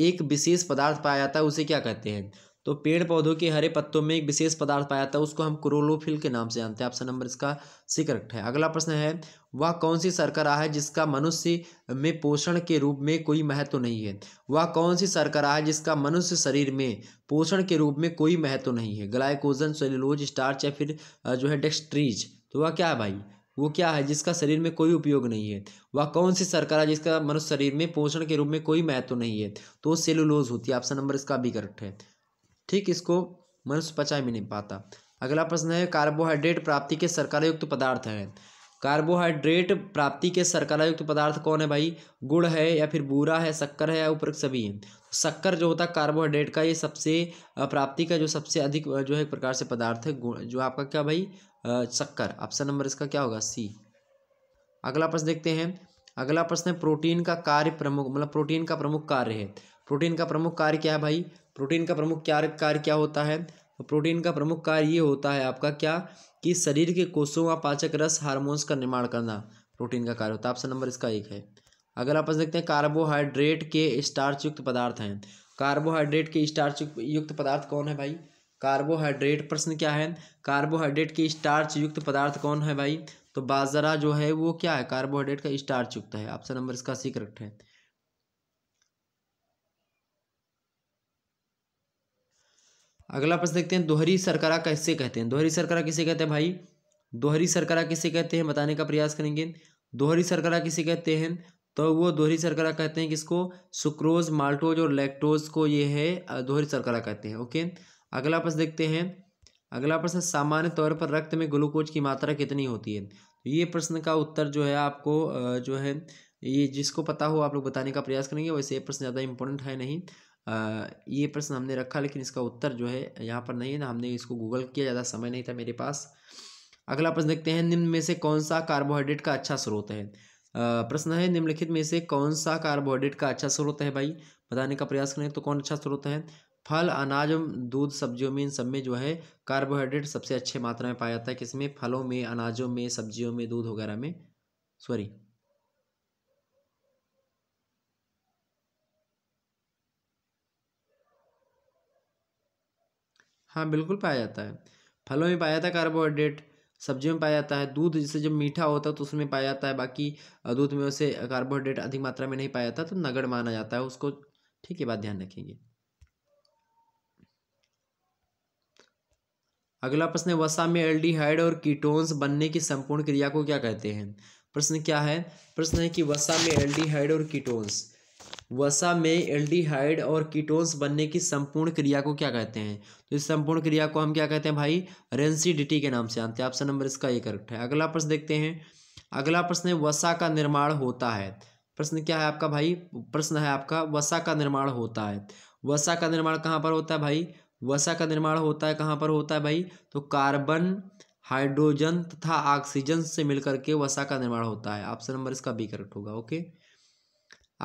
एक विशेष पदार्थ पाया जाता है उसे क्या कहते हैं तो पेड़ पौधों के हरे पत्तों में एक विशेष पदार्थ पाया जाता है उसको हम क्रोलोफिल के नाम से जानते हैं ऑप्शन नंबर इसका सी करेक्ट है अगला प्रश्न है वह कौन सी सरकरा है जिसका मनुष्य में पोषण के रूप में कोई महत्व नहीं है वह कौन सी सरकरा है जिसका मनुष्य शरीर में पोषण के रूप में कोई महत्व नहीं है ग्लाइकोजन सेलुलोज स्टार्च या फिर जो है डेक्स्ट्रीज तो वह क्या है भाई वो क्या है जिसका शरीर में कोई उपयोग नहीं है वह कौन सी शर्करा जिसका मनुष्य शरीर में पोषण के रूप में कोई महत्व नहीं है तो सेलुलोज होती है ऑप्शन नंबर इसका भी करेक्ट है ठीक इसको मनुष्य पचा भी नहीं पाता अगला प्रश्न है कार्बोहाइड्रेट प्राप्ति के सरकारायुक्त पदार्थ हैं कार्बोहाइड्रेट प्राप्ति के सरकारायुक्त पदार्थ कौन है भाई गुड़ है या फिर बूरा है शक्कर है या ऊपर सभी है शक्कर जो होता है कार्बोहाइड्रेट का ये सबसे प्राप्ति का जो सबसे अधिक जो है एक प्रकार से पदार्थ है जो आपका क्या भाई शक्कर ऑप्शन नंबर इसका क्या होगा सी अगला प्रश्न देखते हैं अगला प्रश्न है प्रोटीन का कार्य प्रमुख मतलब प्रोटीन का प्रमुख कार्य है प्रोटीन का प्रमुख कार्य क्या है भाई प्रोटीन का प्रमुख क्या कार्य क्या होता है तो प्रोटीन का प्रमुख कार्य ये होता है आपका क्या कि शरीर के कोषों व पाचक रस हार्मोन्स का निर्माण करना प्रोटीन का कार्य होता है ऑप्शन नंबर इसका एक है अगर आप देखते हैं कार्बोहाइड्रेट के स्टार्च युक्त पदार्थ हैं कार्बोहाइड्रेट के स्टार्च युक्त पदार्थ कौन है भाई कार्बोहाइड्रेट प्रश्न क्या है कार्बोहाइड्रेट के स्टार्च युक्त पदार्थ कौन है भाई तो बाजरा जो है वो क्या है कार्बोहाइड्रेट का स्टार्च युक्त है ऑप्शन नंबर इसका सी करेक्ट है अगला प्रश्न देखते हैं दोहरी सरकरा कैसे कहते हैं दोहरी सरकरा किसे कहते हैं भाई दोहरी सरकरा किसे कहते हैं बताने का प्रयास करेंगे दोहरी सरकरा किसे कहते हैं तो वो दोहरी सरकरा कहते हैं किसको सुक्रोज माल्टोज और लैक्टोज को ये है दोहरी सरकरा कहते हैं ओके अगला प्रश्न देखते हैं अगला प्रश्न सामान्य तौर पर रक्त में ग्लूकोज की मात्रा कितनी होती है तो ये प्रश्न का उत्तर जो है आपको जो है ये जिसको पता हो आप लोग बताने का प्रयास करेंगे वैसे ये प्रश्न ज़्यादा इंपॉर्टेंट है नहीं ये प्रश्न हमने रखा लेकिन इसका उत्तर जो है यहाँ पर नहीं है ना हमने इसको गूगल किया ज़्यादा समय नहीं था मेरे पास अगला प्रश्न देखते हैं निम्न में से कौन सा कार्बोहाइड्रेट का अच्छा स्रोत है प्रश्न है निम्नलिखित में से कौन सा कार्बोहाइड्रेट का अच्छा स्रोत है भाई बताने का प्रयास करें तो कौन अच्छा स्रोत है फल अनाज दूध सब्जियों में इन सब में जो है कार्बोहाइड्रेट सबसे अच्छे मात्रा में पाया जाता है किसमें फलों में अनाजों में सब्जियों में दूध वगैरह में सॉरी हाँ बिल्कुल पाया जाता है फलों में पाया जाता है कार्बोहाइड्रेट सब्जियों में पाया जाता है दूध जैसे जब मीठा होता है तो उसमें पाया जाता है बाकी दूध में उसे कार्बोहाइड्रेट अधिक मात्रा में नहीं पाया जाता तो नगड़ माना जाता है उसको ठीक है बात ध्यान रखेंगे अगला प्रश्न है वसा में एल्डिहाइड और कीटोन्स बनने की संपूर्ण क्रिया को क्या कहते हैं प्रश्न क्या है प्रश्न है कि वसा में एल्डिहाइड और कीटोन्स वसा में एल्डिहाइड और कीटोन्स बनने की संपूर्ण क्रिया को क्या कहते हैं तो इस संपूर्ण क्रिया को हम क्या कहते हैं भाई रेंसीडिटी के नाम से जानते हैं ऑप्शन नंबर इसका ये करेक्ट है अगला प्रश्न देखते हैं अगला प्रश्न है वसा का निर्माण होता है प्रश्न क्या है आपका भाई प्रश्न है आपका वसा का निर्माण होता है वसा का निर्माण कहाँ पर होता है भाई वसा का निर्माण होता है कहाँ पर होता है भाई तो कार्बन हाइड्रोजन तथा ऑक्सीजन से मिलकर के वसा का निर्माण होता है ऑप्शन नंबर इसका बी करेक्ट होगा ओके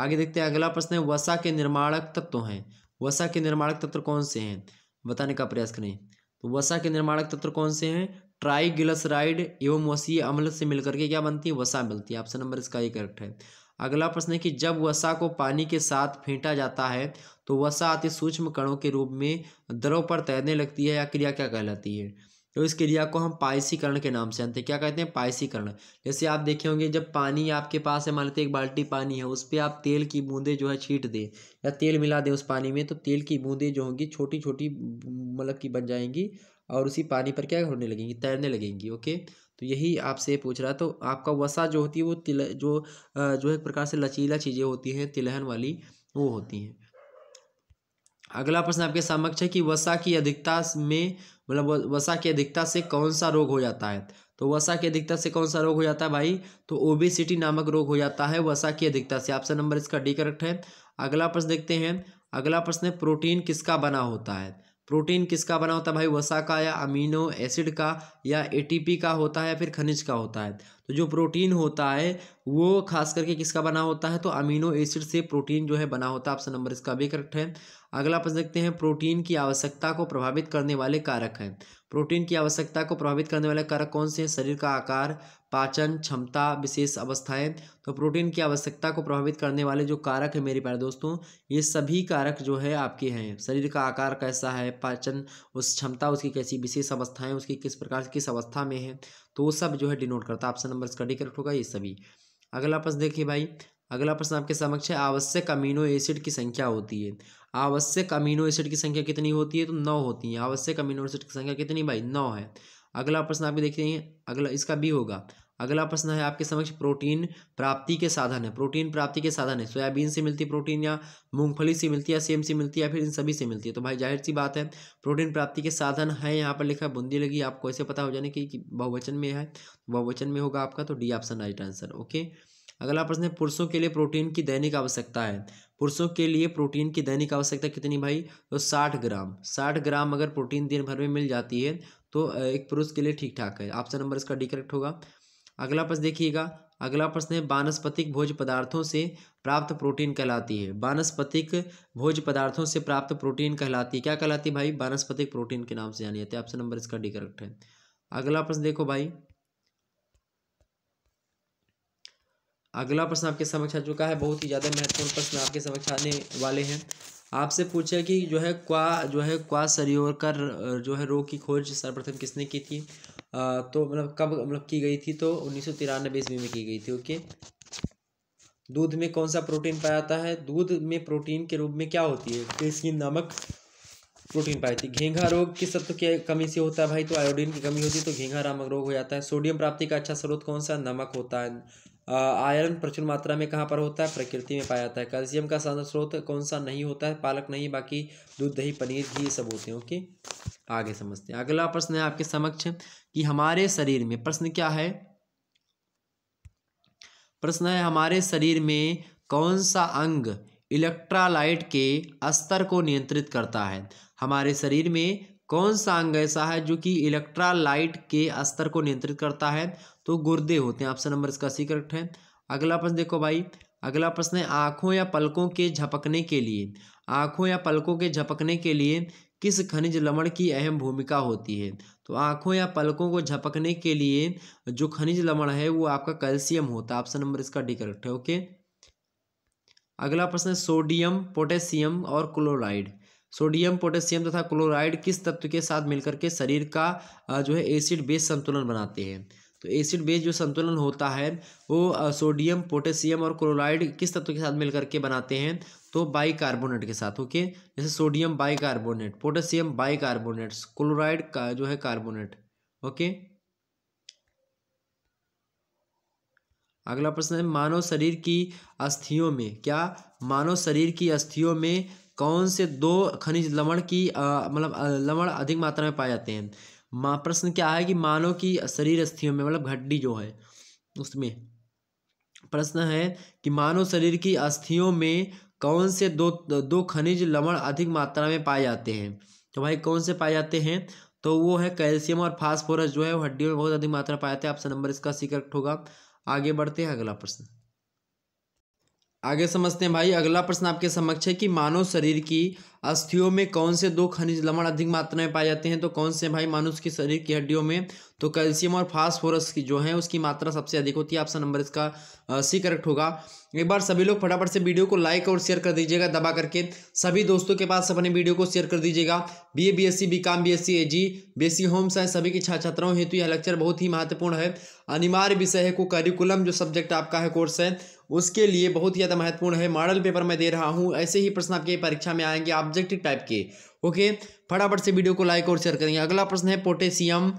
आगे देखते हैं अगला प्रश्न है वसा के निर्माणक तत्व तो हैं वसा के निर्माणक तत्व कौन से हैं बताने का प्रयास करें तो वसा के निर्माणक तत्व कौन से हैं ट्राइग्लिसराइड एवं वसीय अम्ल से मिलकर के क्या बनती है वसा मिलती है ऑप्शन नंबर इसका ही करेक्ट है अगला प्रश्न है कि जब वसा को पानी के साथ फेंटा जाता है तो वसा अति सूक्ष्म कणों के रूप में द्रव पर तैरने लगती है या क्रिया क्या कहलाती है तो इस क्रिया को हम पायसीकरण के नाम से जानते हैं क्या कहते हैं पायसीकरण जैसे आप देखे होंगे जब पानी आपके पास है मान लेते एक बाल्टी पानी है उस पर आप तेल की बूंदे जो है छीट दें या तेल मिला दें उस पानी में तो तेल की बूंदे जो होंगी छोटी छोटी मतलब की बन जाएंगी और उसी पानी पर क्या होने लगेंगी तैरने लगेंगी ओके तो यही आपसे पूछ रहा तो आपका वसा जो होती है वो तिल जो जो एक प्रकार से लचीला चीज़ें होती हैं तिलहन वाली वो होती हैं अगला प्रश्न आपके समक्ष है कि वसा की अधिकता में मतलब वसा की अधिकता से कौन सा रोग हो जाता है तो वसा की अधिकता से कौन सा रोग हो जाता है भाई तो ओबेसिटी नामक रोग हो जाता है वसा की अधिकता से ऑप्शन नंबर इसका डी करेक्ट है अगला प्रश्न देखते हैं अगला प्रश्न है प्रोटीन किसका बना होता है प्रोटीन किसका बना होता है भाई वसा का या अमीनो एसिड का या एटीपी का होता है या फिर खनिज का होता है तो जो प्रोटीन होता है वो खास करके किसका बना होता है तो अमीनो एसिड से प्रोटीन जो है बना होता है ऑप्शन नंबर इसका भी करेक्ट है अगला प्रश्न देखते हैं प्रोटीन की आवश्यकता को प्रभावित करने वाले कारक हैं प्रोटीन की आवश्यकता को प्रभावित करने वाले कारक कौन से हैं शरीर का आकार पाचन क्षमता विशेष अवस्थाएं तो प्रोटीन की आवश्यकता को प्रभावित करने वाले जो कारक है मेरे प्यारे दोस्तों ये सभी कारक जो है आपके हैं शरीर का आकार कैसा है पाचन उस क्षमता उसकी कैसी विशेष अवस्थाएं उसकी किस प्रकार से किस अवस्था में है तो वो सब जो है डिनोट करता है ऑप्शन नंबर इसका डी करेक्ट होगा ये सभी अगला प्रश्न देखिए भाई अगला प्रश्न आपके समक्ष है आवश्यक अमीनो एसिड की संख्या होती है आवश्यक अमीनो एसिड की संख्या कितनी होती है तो नौ होती है आवश्यक अमीनो एसिड की संख्या कितनी भाई नौ है अगला प्रश्न आप हैं अगला इसका भी होगा अगला प्रश्न है आपके समक्ष प्रोटीन प्राप्ति के साधन है प्रोटीन प्राप्ति के साधन है सोयाबीन से मिलती प्रोटीन या मूंगफली से मिलती है सेम से मिलती है या फिर इन सभी से मिलती है तो भाई जाहिर सी बात है प्रोटीन प्राप्ति के साधन है यहाँ पर लिखा बूंदी लगी आपको ऐसे पता हो जाने की बहुवचन में है बहुवचन में होगा आपका तो D option right answer okay अगला प्रश्न है पुरुषों के लिए प्रोटीन की दैनिक आवश्यकता है पुरुषों के लिए प्रोटीन की दैनिक आवश्यकता कितनी भाई तो साठ ग्राम साठ ग्राम अगर प्रोटीन दिन भर में मिल जाती है तो एक पुरुष के लिए ठीक ठाक है ऑप्शन नंबर इसका डी करेक्ट होगा अगला प्रश्न देखिएगा अगला प्रश्न है वानस्पतिक भोज पदार्थों से प्राप्त प्रोटीन कहलाती है वानस्पतिक भोज पदार्थों से प्राप्त प्रोटीन कहलाती है क्या कहलाती है भाई वानस्पतिक प्रोटीन के नाम से जानी जाती है ऑप्शन नंबर इसका डी करेक्ट है अगला प्रश्न देखो भाई अगला प्रश्न आपके समक्ष आ चुका है बहुत ही ज़्यादा महत्वपूर्ण प्रश्न आपके समक्ष आने वाले हैं आपसे पूछा कि जो है क्वा जो है क्वा सरियोरकर जो है रोग की खोज सर्वप्रथम किसने की थी आ, तो मतलब कब मतलब की गई थी तो उन्नीस सौ तिरानबे ईस्वी में की गई थी ओके दूध में कौन सा प्रोटीन पाया जाता है दूध में प्रोटीन के रूप में क्या होती है पेस्किन तो नामक प्रोटीन पाई थी घेंघा रोग किस तत्व की कमी से होता है भाई तो आयोडीन की कमी होती है तो घेंघा नामक रोग हो जाता है सोडियम प्राप्ति का अच्छा स्रोत कौन सा नमक होता है आयरन प्रचुर मात्रा में कहाँ पर होता है प्रकृति में पाया जाता है कैल्शियम का साधन स्रोत कौन सा नहीं होता है पालक नहीं बाकी दूध दही पनीर घी ये सब होते हैं ओके आगे समझते हैं अगला प्रश्न है आपके समक्ष कि हमारे शरीर में प्रश्न क्या है प्रश्न है हमारे शरीर में कौन सा अंग इलेक्ट्रालाइट के स्तर को नियंत्रित करता है हमारे शरीर में कौन सा अंग ऐसा है जो कि इलेक्ट्रालाइट के स्तर को नियंत्रित करता है तो गुर्दे होते हैं ऑप्शन नंबर इसका सी करेक्ट है अगला प्रश्न देखो भाई अगला प्रश्न है आँखों या पलकों के झपकने के लिए आँखों या पलकों के झपकने के लिए किस खनिज लवण की अहम भूमिका होती है तो आँखों या पलकों को झपकने के लिए जो खनिज लवण है वो आपका कैल्शियम होता है ऑप्शन नंबर इसका डी करेक्ट है ओके अगला प्रश्न है सोडियम पोटेशियम और क्लोराइड सोडियम पोटेशियम तथा क्लोराइड किस तत्व के साथ मिलकर के शरीर का जो है एसिड बेस संतुलन बनाते हैं तो एसिड बेस जो संतुलन होता है वो सोडियम पोटेशियम और क्लोराइड किस तत्व के साथ मिलकर के बनाते हैं तो बाइकार्बोनेट के साथ ओके जैसे sodium bicarbonate potassium bicarbonate chloride का जो है कार्बोनेट ओके अगला प्रश्न है मानव शरीर की अस्थियों में क्या मानव शरीर की अस्थियों में कौन से दो खनिज लवण की मतलब लवण अधिक मात्रा में पाए जाते हैं माँ प्रश्न क्या है कि मानव की शरीर अस्थियों में मतलब हड्डी जो है उसमें प्रश्न है कि मानव शरीर की अस्थियों में कौन से दो दो खनिज लवण अधिक मात्रा में पाए जाते हैं तो भाई कौन से पाए जाते हैं तो वो है कैल्शियम और फास्फोरस जो है वो हड्डियों में बहुत अधिक मात्रा पाए जाते हैं आपसे नंबर इसका सी करेक्ट होगा आगे बढ़ते हैं अगला प्रश्न आगे समझते हैं भाई अगला प्रश्न आपके समक्ष है कि मानव शरीर की अस्थियों में कौन से दो खनिज लवण अधिक मात्रा में पाए जाते हैं तो कौन से भाई मानुष के शरीर की हड्डियों में तो कैल्शियम और फास्फोरस की जो है उसकी मात्रा सबसे अधिक होती है ऑप्शन नंबर इसका सी करेक्ट होगा एक बार सभी लोग फटाफट से वीडियो को लाइक और शेयर कर दीजिएगा दबा करके सभी दोस्तों के पास अपने वीडियो को शेयर कर दीजिएगा B A B S C B com B S C A G B S C home science सभी की छात्र छात्राओं हेतु यह लेक्चर बहुत ही महत्वपूर्ण है अनिवार्य विषय है को करिकुलम जो सब्जेक्ट आपका है कोर्स है उसके लिए बहुत ही ज़्यादा महत्वपूर्ण है मॉडल पेपर मैं दे रहा हूँ ऐसे ही प्रश्न आपके परीक्षा में आएंगे ऑब्जेक्टिव टाइप के ओके फटाफट से वीडियो को लाइक और शेयर करेंगे अगला प्रश्न है पोटेशियम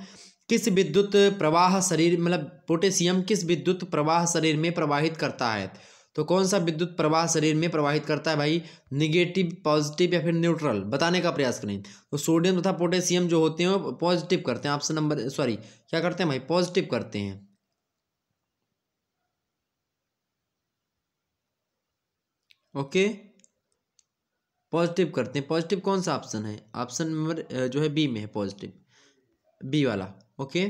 किस विद्युत प्रवाह शरीर मतलब पोटेशियम किस विद्युत प्रवाह शरीर में प्रवाहित करता है तो कौन सा विद्युत प्रवाह शरीर में प्रवाहित करता है भाई निगेटिव पॉजिटिव या फिर न्यूट्रल बताने का प्रयास करें तो सोडियम तथा पोटेशियम जो होते हैं वो पॉजिटिव करते हैं ऑप्शन नंबर सॉरी क्या करते हैं भाई पॉजिटिव करते हैं ओके पॉजिटिव करते हैं पॉजिटिव कौन सा ऑप्शन है ऑप्शन नंबर जो है बी में है पॉजिटिव बी वाला ओके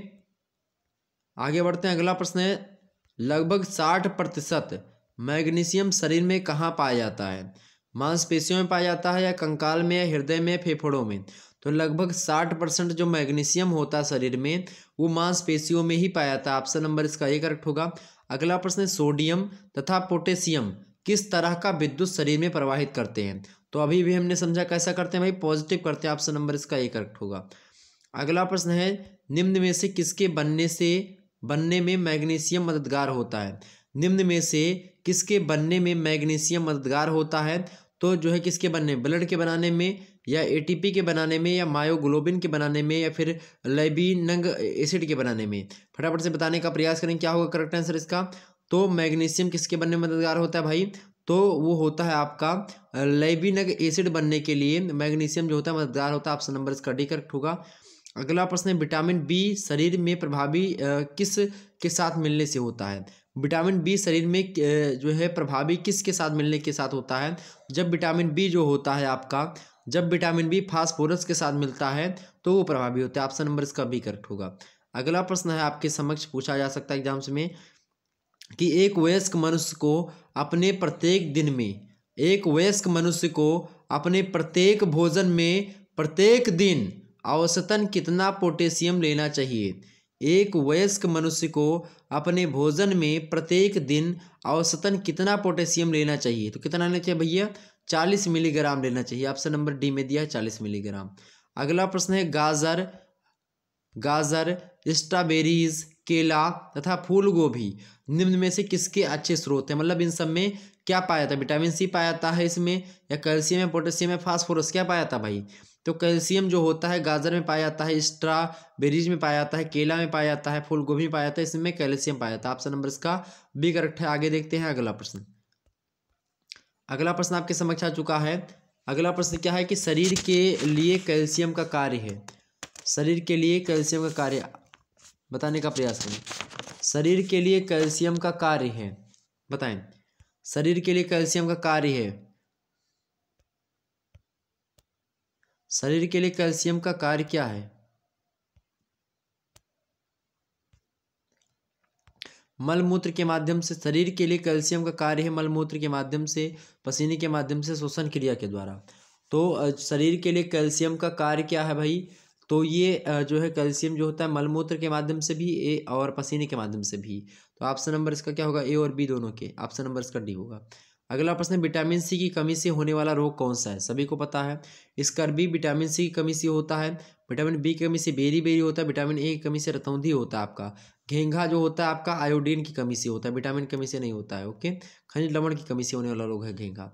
आगे बढ़ते हैं अगला प्रश्न है लगभग साठ प्रतिशत मैग्नीशियम शरीर में कहाँ पाया जाता है मांसपेशियों में पाया जाता है या कंकाल में या हृदय में फेफड़ों में तो लगभग साठ परसेंट जो मैग्नीशियम होता है शरीर में वो मांसपेशियों में ही पाया जाता है ऑप्शन नंबर इसका ये करेक्ट होगा अगला प्रश्न है सोडियम तथा पोटेशियम किस तरह का विद्युत शरीर में प्रवाहित करते हैं तो अभी भी हमने समझा कैसा करते हैं भाई पॉजिटिव करते हैं ऑप्शन नंबर इसका ए करेक्ट होगा अगला प्रश्न है निम्न में से किसके बनने से बनने में मैग्नीशियम मददगार होता है निम्न में से किसके बनने में मैग्नीशियम मददगार होता है तो जो है किसके बनने ब्लड के बनाने में या एटीपी के बनाने में या मायोग्लोबिन के बनाने में या फिर लेबिनंग एसिड के बनाने में फटाफट से बताने का प्रयास करें क्या होगा करेक्ट आंसर इसका तो मैग्नीशियम किसके बनने में मददगार होता है भाई तो वो होता है आपका लेबिनग एसिड बनने के लिए मैग्नीशियम जो होता है मददगार होता है ऑप्शन नंबर इसका डी करेक्ट होगा अगला प्रश्न है विटामिन बी शरीर में प्रभावी किस के साथ मिलने से होता है विटामिन बी शरीर में जो है प्रभावी किस के साथ मिलने के साथ होता है जब विटामिन बी जो होता है आपका जब विटामिन बी फास्फोरस के साथ मिलता है तो वो प्रभावी होता है ऑप्शन नंबर इसका बी करेक्ट होगा अगला प्रश्न है आपके समक्ष पूछा जा सकता है एग्जाम्स में कि एक वयस्क मनुष्य को अपने प्रत्येक दिन में एक वयस्क मनुष्य को अपने प्रत्येक भोजन में प्रत्येक दिन औसतन कितना पोटेशियम लेना चाहिए एक वयस्क मनुष्य को अपने भोजन में प्रत्येक दिन औसतन कितना पोटेशियम लेना चाहिए तो कितना लेना चाहिए भैया चालीस मिलीग्राम लेना चाहिए ऑप्शन नंबर डी में दिया है चालीस मिलीग्राम अगला प्रश्न है गाजर गाजर स्ट्रॉबेरीज केला तथा फूल गोभी निम्न में से किसके अच्छे स्रोत हैं मतलब इन सब में क्या पाया जाता है विटामिन सी पाया जाता है इसमें या कैल्शियम है पोटेशियम है फास्फोरस क्या पाया जाता भाई तो कैल्शियम जो होता है गाजर में पाया जाता है बेरीज में पाया जाता है केला में पाया जाता है फूल गोभी में पाया जाता है इसमें कैल्शियम पाया जाता है ऑप्शन नंबर इसका बी करेक्ट है आगे देखते हैं अगला प्रश्न अगला प्रश्न आपके समक्ष आ चुका है अगला प्रश्न क्या है कि शरीर के लिए कैल्शियम का कार्य है शरीर के लिए कैल्शियम का कार्य बताने का प्रयास करें शरीर के लिए कैल्शियम का कार्य है बताएं शरीर के लिए कैल्शियम का कार्य है शरीर के लिए कैल्शियम का कार्य क्या है मलमूत्र के माध्यम से शरीर के लिए कैल्शियम का कार्य है मलमूत्र के माध्यम से पसीने के माध्यम से शोषण क्रिया के द्वारा तो शरीर के लिए कैल्शियम का कार्य क्या है भाई तो ये जो है कैल्शियम जो होता है मलमूत्र के माध्यम से भी ए और पसीने के माध्यम से भी तो ऑप्शन नंबर इसका क्या होगा ए और बी दोनों के ऑप्शन नंबर इसका डी होगा अगला प्रश्न विटामिन सी की कमी से होने वाला रोग कौन सा है सभी को पता है इसका भी विटामिन सी की कमी से होता है विटामिन बी की कमी से बेरी बेरी होता है विटामिन ए की कमी से रतौंधी होता है आपका घेंघा जो होता है आपका आयोडीन की कमी से होता है विटामिन कमी से नहीं होता है ओके खनिज लवण की कमी से होने वाला रोग है घेंघा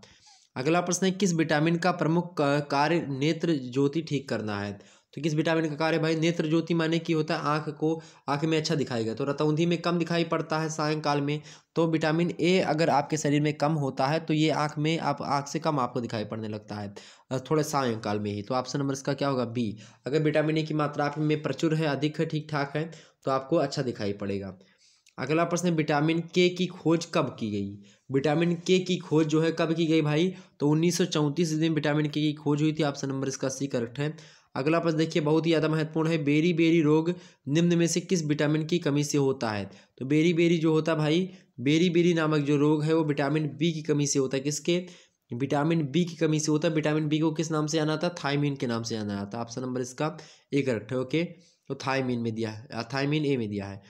अगला प्रश्न है किस विटामिन का प्रमुख कार्य नेत्र ज्योति ठीक करना है तो किस विटामिन का कार्य भाई नेत्र ज्योति माने की होता है आँख को आँख में अच्छा दिखाएगा तो रतौंधी में कम दिखाई पड़ता है सायंकाल में तो विटामिन ए अगर आपके शरीर में कम होता है तो ये आँख में आप आँख से कम आपको दिखाई पड़ने लगता है थोड़े सायंकाल में ही तो ऑप्शन नंबर इसका क्या होगा बी अगर विटामिन ए की मात्रा आप में प्रचुर है अधिक है ठीक ठाक है तो आपको अच्छा दिखाई पड़ेगा अगला प्रश्न विटामिन के की खोज कब की गई विटामिन के की खोज जो है कब की गई भाई तो उन्नीस सौ चौंतीस में विटामिन के की खोज हुई थी ऑप्शन नंबर इसका सी करेक्ट है अगला प्रश्न देखिए बहुत ही ज़्यादा महत्वपूर्ण है बेरी बेरी रोग निम्न में से किस विटामिन की कमी से होता है तो बेरी बेरी जो होता है भाई बेरी बेरी नामक जो रोग है वो विटामिन बी की कमी से होता है किसके विटामिन बी की कमी से होता है विटामिन बी को किस नाम से जाना था थायमीन के नाम से जाना जाता है ऑप्शन नंबर इसका ए करेक्ट है ओके तो थायमीन में दिया है थायमीन ए में दिया है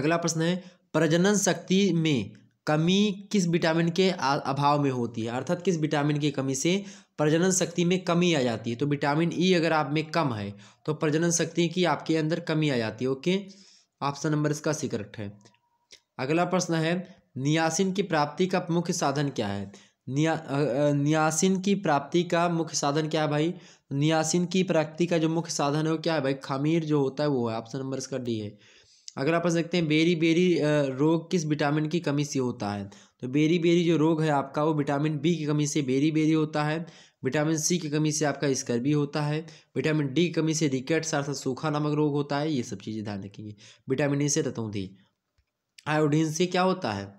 अगला प्रश्न है प्रजनन शक्ति में कमी किस विटामिन के अभाव में होती है अर्थात किस विटामिन की कमी से प्रजनन शक्ति में कमी आ जाती है तो विटामिन ई e अगर आप में कम है तो प्रजनन शक्ति की आपके अंदर कमी आ जाती है ओके ऑप्शन नंबर इसका सिकरेक्ट है अगला प्रश्न है नियासिन की प्राप्ति का मुख्य साधन क्या है निया नियासिन की प्राप्ति का मुख्य साधन क्या है भाई नियासिन की प्राप्ति का जो मुख्य साधन है वो क्या है भाई खमीर जो होता है वो है ऑप्शन नंबर इसका डी है अगर आप देखते हैं बेरी बेरी रोग किस विटामिन की कमी से होता है तो बेरी बेरी जो रोग है आपका वो विटामिन बी की कमी से बेरी बेरी होता है विटामिन सी की कमी से आपका स्कर्बी होता है विटामिन डी की कमी से रिकेट सार्था सूखा नामक रोग होता है ये सब चीज़ें ध्यान रखेंगे विटामिन ई से रतौंधी आयोडीन से क्या होता है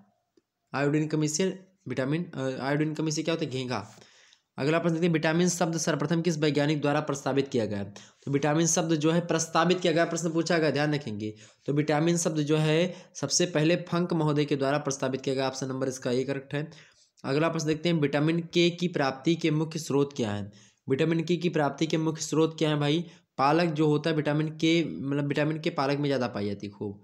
आयोडीन कमी से विटामिन आयोडीन कमी से क्या होता है घेंगा अगला प्रश्न देखते हैं विटामिन शब्द सर्वप्रथम किस वैज्ञानिक द्वारा प्रस्तावित किया गया तो विटामिन शब्द जो है प्रस्तावित किया गया प्रश्न पूछा गया ध्यान रखेंगे तो विटामिन शब्द जो है सबसे पहले फंक महोदय के द्वारा प्रस्तावित किया गया ऑप्शन नंबर इसका ये करेक्ट है अगला प्रश्न देखते हैं विटामिन के की प्राप्ति के मुख्य स्रोत क्या है विटामिन के की प्राप्ति के मुख्य स्रोत क्या है भाई पालक जो होता है विटामिन के मतलब विटामिन के पालक में ज़्यादा पाई जाती खूब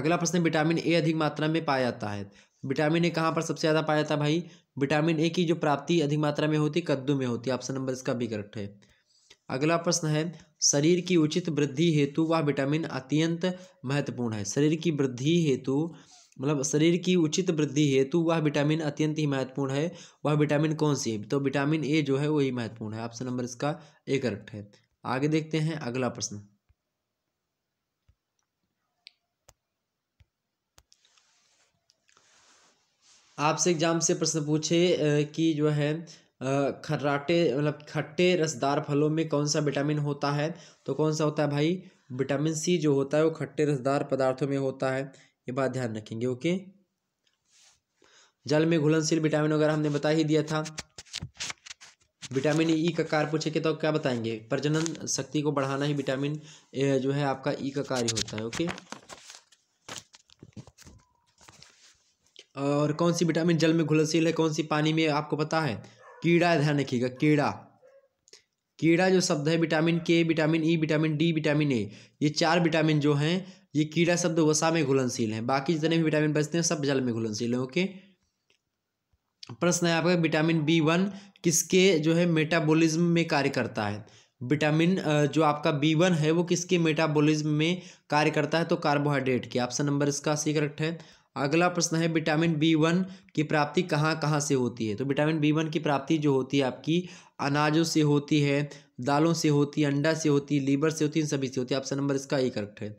अगला प्रश्न विटामिन ए अधिक मात्रा में पाया जाता है विटामिन ए कहाँ पर सबसे ज़्यादा पाया जाता है भाई विटामिन ए की जो प्राप्ति अधिक मात्रा में होती कद्दू में होती है ऑप्शन नंबर इसका भी करेक्ट है अगला प्रश्न है शरीर की उचित वृद्धि हेतु वह विटामिन अत्यंत महत्वपूर्ण है शरीर की वृद्धि हेतु मतलब शरीर की उचित वृद्धि हेतु वह विटामिन अत्यंत ही महत्वपूर्ण है वह विटामिन कौन सी है तो विटामिन ए जो है वही महत्वपूर्ण है ऑप्शन नंबर इसका ए करेक्ट है आगे देखते हैं अगला प्रश्न आपसे एग्जाम से प्रश्न पूछे कि जो है खर्राटे मतलब खट्टे रसदार फलों में कौन सा विटामिन होता है तो कौन सा होता है भाई विटामिन सी जो होता है वो खट्टे रसदार पदार्थों में होता है ये बात ध्यान रखेंगे ओके जल में घुलनशील विटामिन वगैरह हमने बता ही दिया था विटामिन ई का कार्य पूछेंगे तो क्या बताएंगे प्रजनन शक्ति को बढ़ाना ही विटामिन जो है आपका ई का कार्य होता है ओके और कौन सी विटामिन जल में घुलनशील है कौन सी पानी में आपको पता है कीड़ा ध्यान रखिएगा कीड़ा कीड़ा जो शब्द है vitamin K vitamin E vitamin D vitamin A ये चार विटामिन जो हैं ये कीड़ा शब्द वसा में घुलनशील है बाकी जितने भी विटामिन बचते हैं सब जल में घुलनशील है ओके प्रश्न है आपका विटामिन बी वन किसके जो है मेटाबॉलिज्म में कार्य करता है विटामिन जो आपका बी वन है वो किसके मेटाबॉलिज्म में कार्य करता है तो कार्बोहाइड्रेट के ऑप्शन नंबर इसका सी करेक्ट है अगला प्रश्न है विटामिन बी वन की प्राप्ति कहाँ कहाँ से होती है तो विटामिन बी वन की प्राप्ति जो होती है आपकी अनाजों से होती है दालों से होती है अंडा से होती है लीवर से होती है इन सभी से होती है ऑप्शन नंबर इसका ए करेक्ट है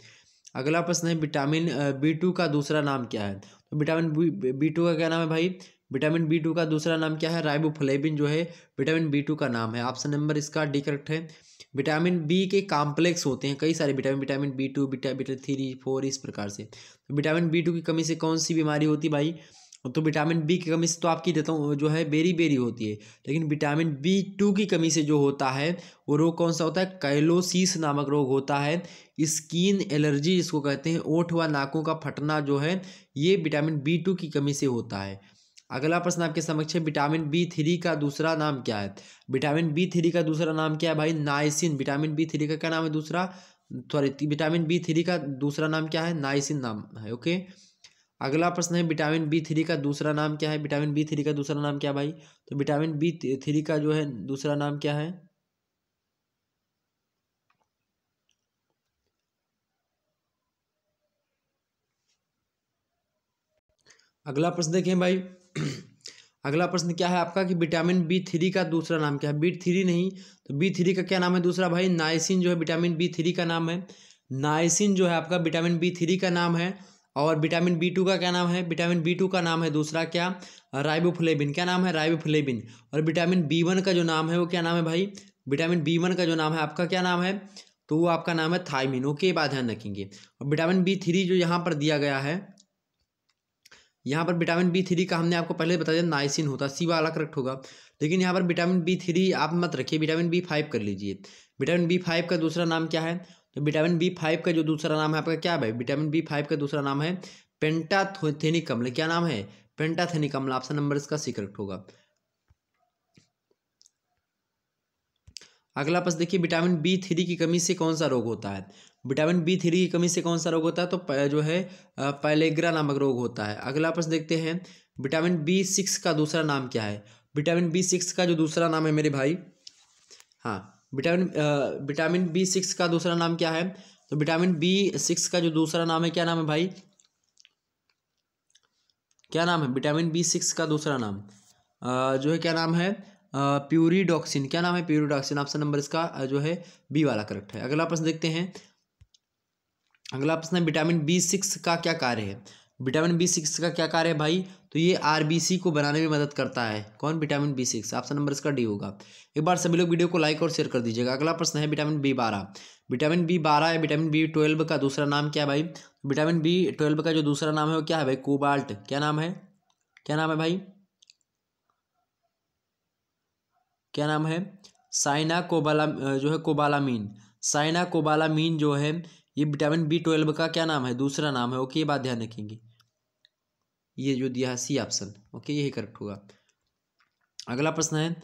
अगला प्रश्न है विटामिन बी टू का दूसरा नाम क्या है तो विटामिन बी टू का क्या नाम है भाई विटामिन बी टू का दूसरा नाम क्या है राइबोफ्लेविन जो है विटामिन बी टू का नाम है ऑप्शन नंबर इसका डी करेक्ट है विटामिन बी के कॉम्प्लेक्स होते हैं कई सारे vitamin vitamin B two beta beta three four इस प्रकार से तो विटामिन बी टू की कमी से कौन सी बीमारी होती भाई तो विटामिन बी की कमी से तो आपकी देता हूँ जो है बेरी बेरी होती है लेकिन विटामिन बी टू की कमी से जो होता है वो रोग कौन सा होता है कैलोसिस नामक रोग होता है स्किन एलर्जी जिसको कहते हैं ओठ व नाकों का फटना जो है ये विटामिन बी टू की कमी से होता है अगला प्रश्न आपके समक्ष है विटामिन बी थ्री का दूसरा नाम क्या है विटामिन बी थ्री का दूसरा नाम क्या है भाई नाइसिन विटामिन बी थ्री का क्या नाम है दूसरा सॉरी विटामिन बी थ्री का दूसरा नाम क्या है नाइसिन नाम है ओके अगला प्रश्न है विटामिन बी थ्री का दूसरा नाम क्या है विटामिन बी थ्री का दूसरा नाम क्या भाई तो विटामिन बी थ्री का जो है दूसरा नाम क्या है अगला प्रश्न देखें भाई <clears throat> अगला प्रश्न क्या है आपका कि विटामिन बी थ्री का दूसरा नाम क्या है बी थ्री नहीं तो बी थ्री का क्या नाम है दूसरा भाई नाइसिन जो है विटामिन बी थ्री का नाम है नाइसिन जो है आपका विटामिन बी थ्री का नाम है और विटामिन बी टू का क्या नाम है विटामिन बी टू का नाम है दूसरा क्या राइबोफ्लेबिन क्या नाम है राइबोफ्लेबिन और विटामिन बी वन का जो नाम है वो क्या नाम है भाई विटामिन बी वन का जो नाम है आपका क्या नाम है तो वो आपका नाम है थाइमिन ओके बात ध्यान रखेंगे और विटामिन बी थ्री जो यहाँ पर दिया गया है यहाँ पर विटामिन बी थ्री का हमने आपको पहले बता दिया नाइसिन होता है सी वाला करेक्ट होगा लेकिन यहाँ पर विटामिन बी थ्री आप मत रखिए विटामिन बी फाइव कर लीजिए विटामिन बी फाइव का दूसरा नाम क्या है तो विटामिन बी फाइव का जो दूसरा नाम है आपका क्या भाई विटामिन बी फाइव का दूसरा नाम है पेंटाथेनिक अम्ल क्या नाम है पेंटाथेनिक अम्ल ऑप्शन नंबर इसका सी करेक्ट होगा अगला प्रश्न देखिए विटामिन बी थ्री की कमी से कौन सा रोग होता है विटामिन बी थ्री की कमी से कौन सा रोग होता है तो जो है पैलेग्रा नामक रोग होता है अगला प्रश्न देखते हैं विटामिन बी सिक्स का दूसरा नाम क्या है विटामिन बी सिक्स का जो दूसरा नाम है मेरे भाई हाँ विटामिन विटामिन बी सिक्स का दूसरा नाम क्या है तो विटामिन बी सिक्स का जो दूसरा नाम है क्या नाम है भाई क्या नाम है विटामिन बी सिक्स का दूसरा नाम जो है क्या नाम है प्यूरीडॉक्सिन क्या नाम है प्यूरीडॉक्सिन ऑप्शन नंबर इसका जो है बी वाला करेक्ट है अगला प्रश्न देखते हैं अगला प्रश्न है विटामिन बी सिक्स का क्या कार्य है विटामिन बी सिक्स का क्या कार्य है भाई तो ये आर बी सी को बनाने में मदद करता है कौन vitamin B six option number इसका डी होगा एक बार सभी लोग वीडियो को लाइक और शेयर कर दीजिएगा अगला प्रश्न है विटामिन बी बारह विटामिन बी बारह या विटामिन बी ट्वेल्व का दूसरा नाम क्या है भाई विटामिन बी ट्वेल्व का जो दूसरा नाम है वो क्या है भाई कोबाल्ट क्या नाम है क्या नाम है भाई क्या नाम है साइना कोबाला जो है कोबालामीन साइना कोबालामीन जो है ये विटामिन बी ट्वेल्व का क्या नाम है दूसरा नाम है ओके ये बात ध्यान रखेंगे ये जो दिया है सी ऑप्शन ओके यही करेक्ट होगा अगला प्रश्न है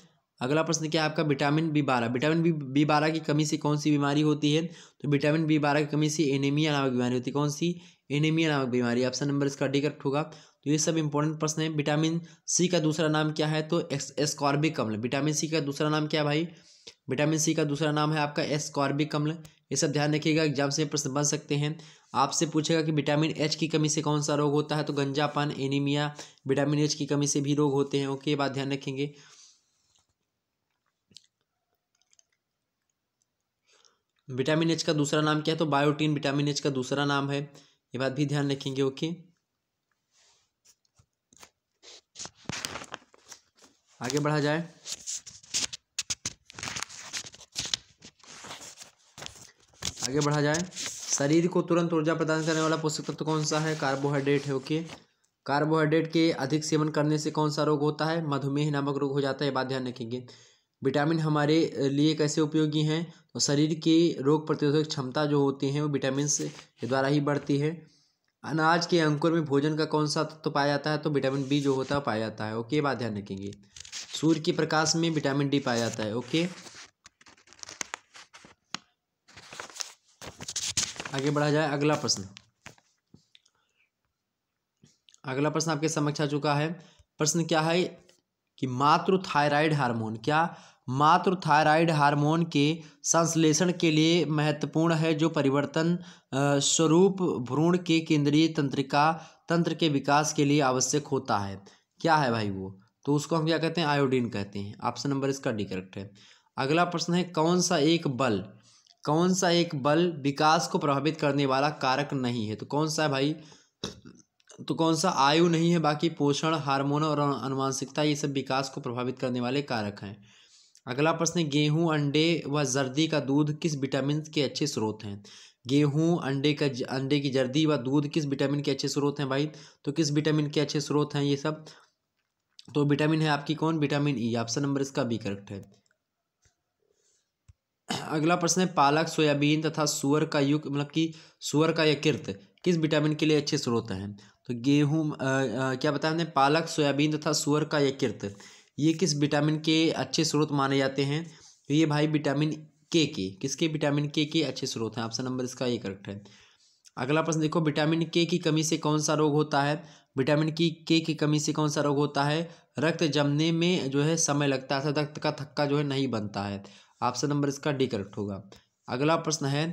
अगला प्रश्न क्या है आपका विटामिन बी बारह विटामिन बी बी बारह की कमी से कौन सी बीमारी होती है तो विटामिन बी बारह की कमी से एनीमिया नामक बीमारी होती है कौन सी एनीमिया नामक बीमारी ऑप्शन नंबर इसका डी करेक्ट होगा तो ये सब इंपॉर्टेंट प्रश्न है विटामिन सी का दूसरा नाम क्या है तो एस्कॉर्बिक अम्ल विटामिन सी का दूसरा नाम क्या है भाई विटामिन सी का दूसरा नाम है आपका एस्कॉर्बिक अम्ल ये सब ध्यान रखिएगा एग्जाम से प्रश्न बन सकते हैं आपसे पूछेगा कि विटामिन एच की कमी से कौन सा रोग होता है तो गंजापन एनीमिया विटामिन एच की कमी से भी रोग होते हैं ओके बात ध्यान रखेंगे विटामिन एच का दूसरा नाम क्या है तो बायोटीन विटामिन एच का दूसरा नाम है ये बात भी ध्यान रखेंगे ओके आगे बढ़ा जाए आगे बढ़ा जाए शरीर को तुरंत ऊर्जा प्रदान करने वाला पोषक तत्व कौन सा है कार्बोहाइड्रेट है ओके कार्बोहाइड्रेट के अधिक सेवन करने से कौन सा रोग होता है मधुमेह नामक रोग हो जाता है बात ध्यान रखेंगे विटामिन हमारे लिए कैसे उपयोगी हैं तो शरीर की रोग प्रतिरोधक क्षमता जो होती है वो विटामिन के द्वारा ही बढ़ती है अनाज के अंकुर में भोजन का कौन सा तत्व तो पाया जाता है तो विटामिन बी जो होता है पाया जाता है ओके बात ध्यान रखेंगे सूर्य के प्रकाश में विटामिन डी पाया जाता है ओके आगे बढ़ा जाए अगला प्रश्न अगला प्रश्न आपके समक्ष आ चुका है प्रश्न क्या है कि मातृ थायराइड हार्मोन क्या मातृ थायराइड हार्मोन के संश्लेषण के लिए महत्वपूर्ण है जो परिवर्तन स्वरूप भ्रूण के केंद्रीय तंत्रिका तंत्र के विकास के लिए आवश्यक होता है क्या है भाई वो तो उसको हम क्या कहते हैं आयोडीन कहते हैं ऑप्शन नंबर इसका डी करेक्ट है अगला प्रश्न है कौन सा एक बल कौन सा एक बल विकास को प्रभावित करने वाला कारक नहीं है तो कौन सा है भाई तो कौन सा आयु नहीं है बाकी पोषण हार्मोन और अनुवांशिकता ये सब विकास को प्रभावित करने वाले कारक हैं अगला प्रश्न गेहूं अंडे व जर्दी का दूध किस विटामिन के अच्छे स्रोत हैं गेहूं अंडे का अंडे की जर्दी व दूध किस विटामिन के अच्छे स्रोत हैं भाई तो किस विटामिन के अच्छे स्रोत हैं ये सब तो विटामिन है आपकी कौन vitamin E e, option number इसका बी करेक्ट है अगला प्रश्न है पालक सोयाबीन तथा सुअर का युग मतलब कि सुअर का यकृत किस विटामिन के लिए अच्छे स्रोत हैं तो गेहूँ क्या बताया हमने पालक सोयाबीन तथा सुअर का यकृत ये किस विटामिन के अच्छे स्रोत माने जाते हैं तो ये भाई विटामिन के के किसके विटामिन के के अच्छे स्रोत हैं ऑप्शन नंबर इसका ये करेक्ट है अगला प्रश्न देखो विटामिन के की कमी से कौन सा रोग होता है विटामिन की के की कमी से कौन सा रोग होता है रक्त जमने में जो है समय लगता है रक्त का थक्का जो है नहीं बनता है ऑप्शन नंबर इसका डी करेक्ट होगा अगला प्रश्न है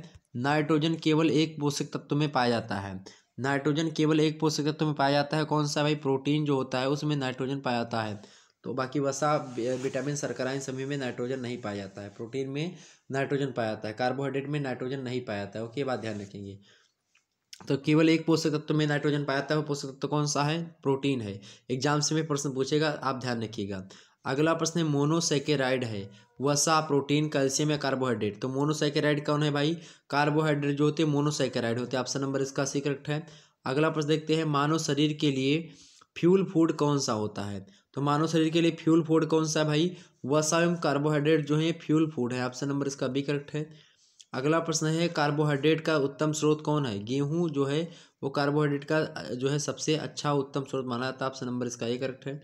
नाइट्रोजन केवल एक पोषक तत्व में पाया जाता है नाइट्रोजन केवल एक पोषक तत्व में पाया जाता है कौन सा भाई प्रोटीन जो होता है उसमें नाइट्रोजन पाया जाता है तो बाकी वसा विटामिन सरकराइन सभी में नाइट्रोजन नहीं पाया जाता है प्रोटीन में नाइट्रोजन पाया जाता है कार्बोहाइड्रेट में नाइट्रोजन नहीं पाया जाता है ओके बात ध्यान रखेंगे तो केवल एक पोषक तत्व में नाइट्रोजन पाया जाता है वो पोषक तत्व कौन सा है प्रोटीन है एग्जाम से में प्रश्न पूछेगा आप ध्यान रखिएगा अगला प्रश्न है मोनोसेकेराइड है वसा प्रोटीन कैल्शियम या कार्बोहाइड्रेट तो मोनोसाइकेराइड कौन है भाई कार्बोहाइड्रेट जो होते हैं मोनोसाइकेराइड होते हैं ऑप्शन नंबर इसका सी करेक्ट है अगला प्रश्न देखते हैं मानव शरीर के लिए फ्यूल फूड कौन सा होता है तो मानव शरीर के लिए फ्यूल फूड कौन सा है भाई वसा एवं कार्बोहाइड्रेट जो है फ्यूल फूड है ऑप्शन नंबर इसका बी करेक्ट है अगला प्रश्न है कार्बोहाइड्रेट का उत्तम स्रोत कौन है गेहूँ जो है वो कार्बोहाइड्रेट का जो है सबसे अच्छा उत्तम स्रोत माना जाता है ऑप्शन नंबर इसका ये करेक्ट है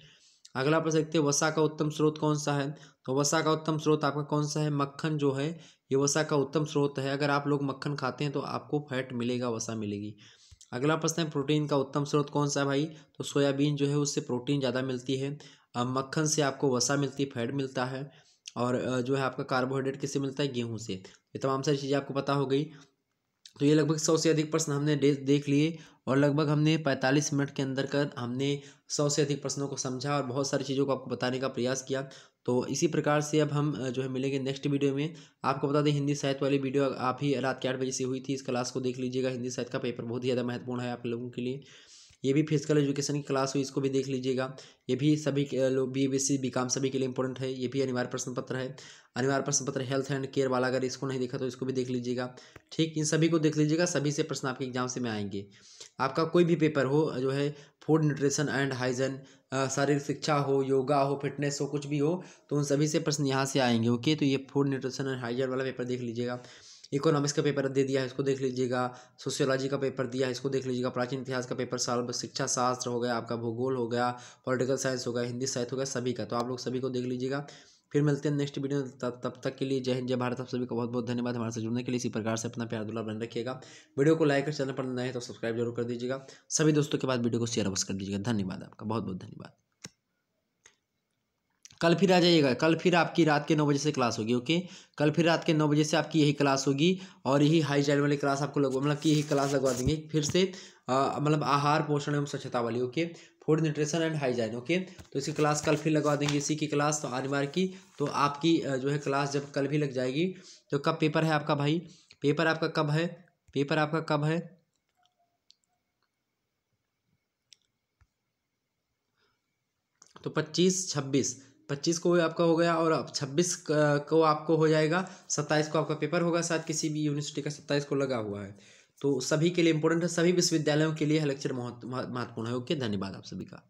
अगला प्रश्न देखते हैं वसा का उत्तम स्रोत कौन सा है तो वसा का उत्तम स्रोत आपका कौन सा है मक्खन जो है ये वसा का उत्तम स्रोत है अगर आप लोग मक्खन खाते हैं तो आपको फैट मिलेगा वसा मिलेगी अगला प्रश्न है प्रोटीन का उत्तम स्रोत कौन सा है भाई तो सोयाबीन जो है उससे प्रोटीन ज़्यादा मिलती है मक्खन से आपको वसा मिलती है फैट मिलता है और जो है आपका कार्बोहाइड्रेट किससे मिलता है गेहूँ से ये तमाम सारी चीज़ें आपको पता हो गई तो ये लगभग सौ से अधिक प्रश्न हमने देख लिए और लगभग हमने पैंतालीस मिनट के अंदर कर हमने सौ से अधिक प्रश्नों को समझा और बहुत सारी चीज़ों को आपको बताने का प्रयास किया तो इसी प्रकार से अब हम जो है मिलेंगे नेक्स्ट वीडियो में आपको बता दें हिंदी साहित्य वाली वीडियो आप ही रात के आठ बजे से हुई थी इस क्लास को देख लीजिएगा हिंदी साहित्य का पेपर बहुत ही ज़्यादा महत्वपूर्ण है आप लोगों के लिए ये भी फिजिकल एजुकेशन की क्लास हुई इसको भी देख लीजिएगा ये भी सभी लोग B B C B com सभी के लिए इंपॉर्टेंट है ये भी अनिवार्य प्रश्न पत्र है अनिवार्य प्रश्न पत्र हेल्थ एंड केयर वाला अगर इसको नहीं देखा तो इसको भी देख लीजिएगा ठीक इन सभी को देख लीजिएगा सभी से प्रश्न आपके एग्जाम से में आएंगे आपका कोई भी पेपर हो जो है फूड न्यूट्रिशन एंड हाइजन शारीरिक शिक्षा हो योगा हो फिटनेस हो कुछ भी हो तो उन सभी से प्रश्न यहाँ से आएंगे ओके तो ये फूड न्यूट्रिशन एंड हाइजन वाला पेपर देख लीजिएगा इकोनॉमिक्स का पेपर दे दिया है इसको देख लीजिएगा सोशियोलॉजी का पेपर दिया है इसको देख लीजिएगा प्राचीन इतिहास का पेपर साल शिक्षा शास्त्र हो गया आपका भूगोल हो गया पॉलिटिकल साइंस हो गया हिंदी साहित्य हो गया सभी का तो आप लोग सभी को देख लीजिएगा फिर मिलते हैं नेक्स्ट वीडियो तब तक के लिए जय हिंद जय भारत आप सभी को बहुत बहुत धन्यवाद हमारे से जुड़ने के लिए इसी प्रकार से अपना प्यार दुला बन रखिएगा वीडियो को लाइक और चैनल पर नए तो सब्सक्राइब जरूर कर दीजिएगा सभी दोस्तों के बाद वीडियो को शेयर अवश्य कर दीजिएगा धन्यवाद आपका बहुत बहुत धन्यवाद कल फिर आ जाइएगा कल फिर आपकी रात के नौ बजे से क्लास होगी ओके कल फिर रात के नौ बजे से आपकी यही क्लास होगी और यही हाई चाइल्ड वाली क्लास आपको लगवा मतलब कि यही क्लास लगवा देंगे फिर से मतलब आहार पोषण एवं स्वच्छता वाली okay food nutrition and hygiene okay तो इसकी क्लास कल फिर लगवा देंगे इसी की क्लास तो आनिवार की तो आपकी जो है क्लास जब कल भी लग जाएगी तो कब पेपर है आपका भाई पेपर आपका कब है पेपर आपका कब है तो पच्चीस छब्बीस पच्चीस को आपका हो गया और छब्बीस को आपको हो जाएगा सत्ताईस को आपका पेपर होगा शायद किसी भी यूनिवर्सिटी का सत्ताईस को लगा हुआ है तो सभी के लिए इंपॉर्टेंट है सभी विश्वविद्यालयों के लिए लेक्चर महत्वपूर्ण है ओके धन्यवाद आप सभी का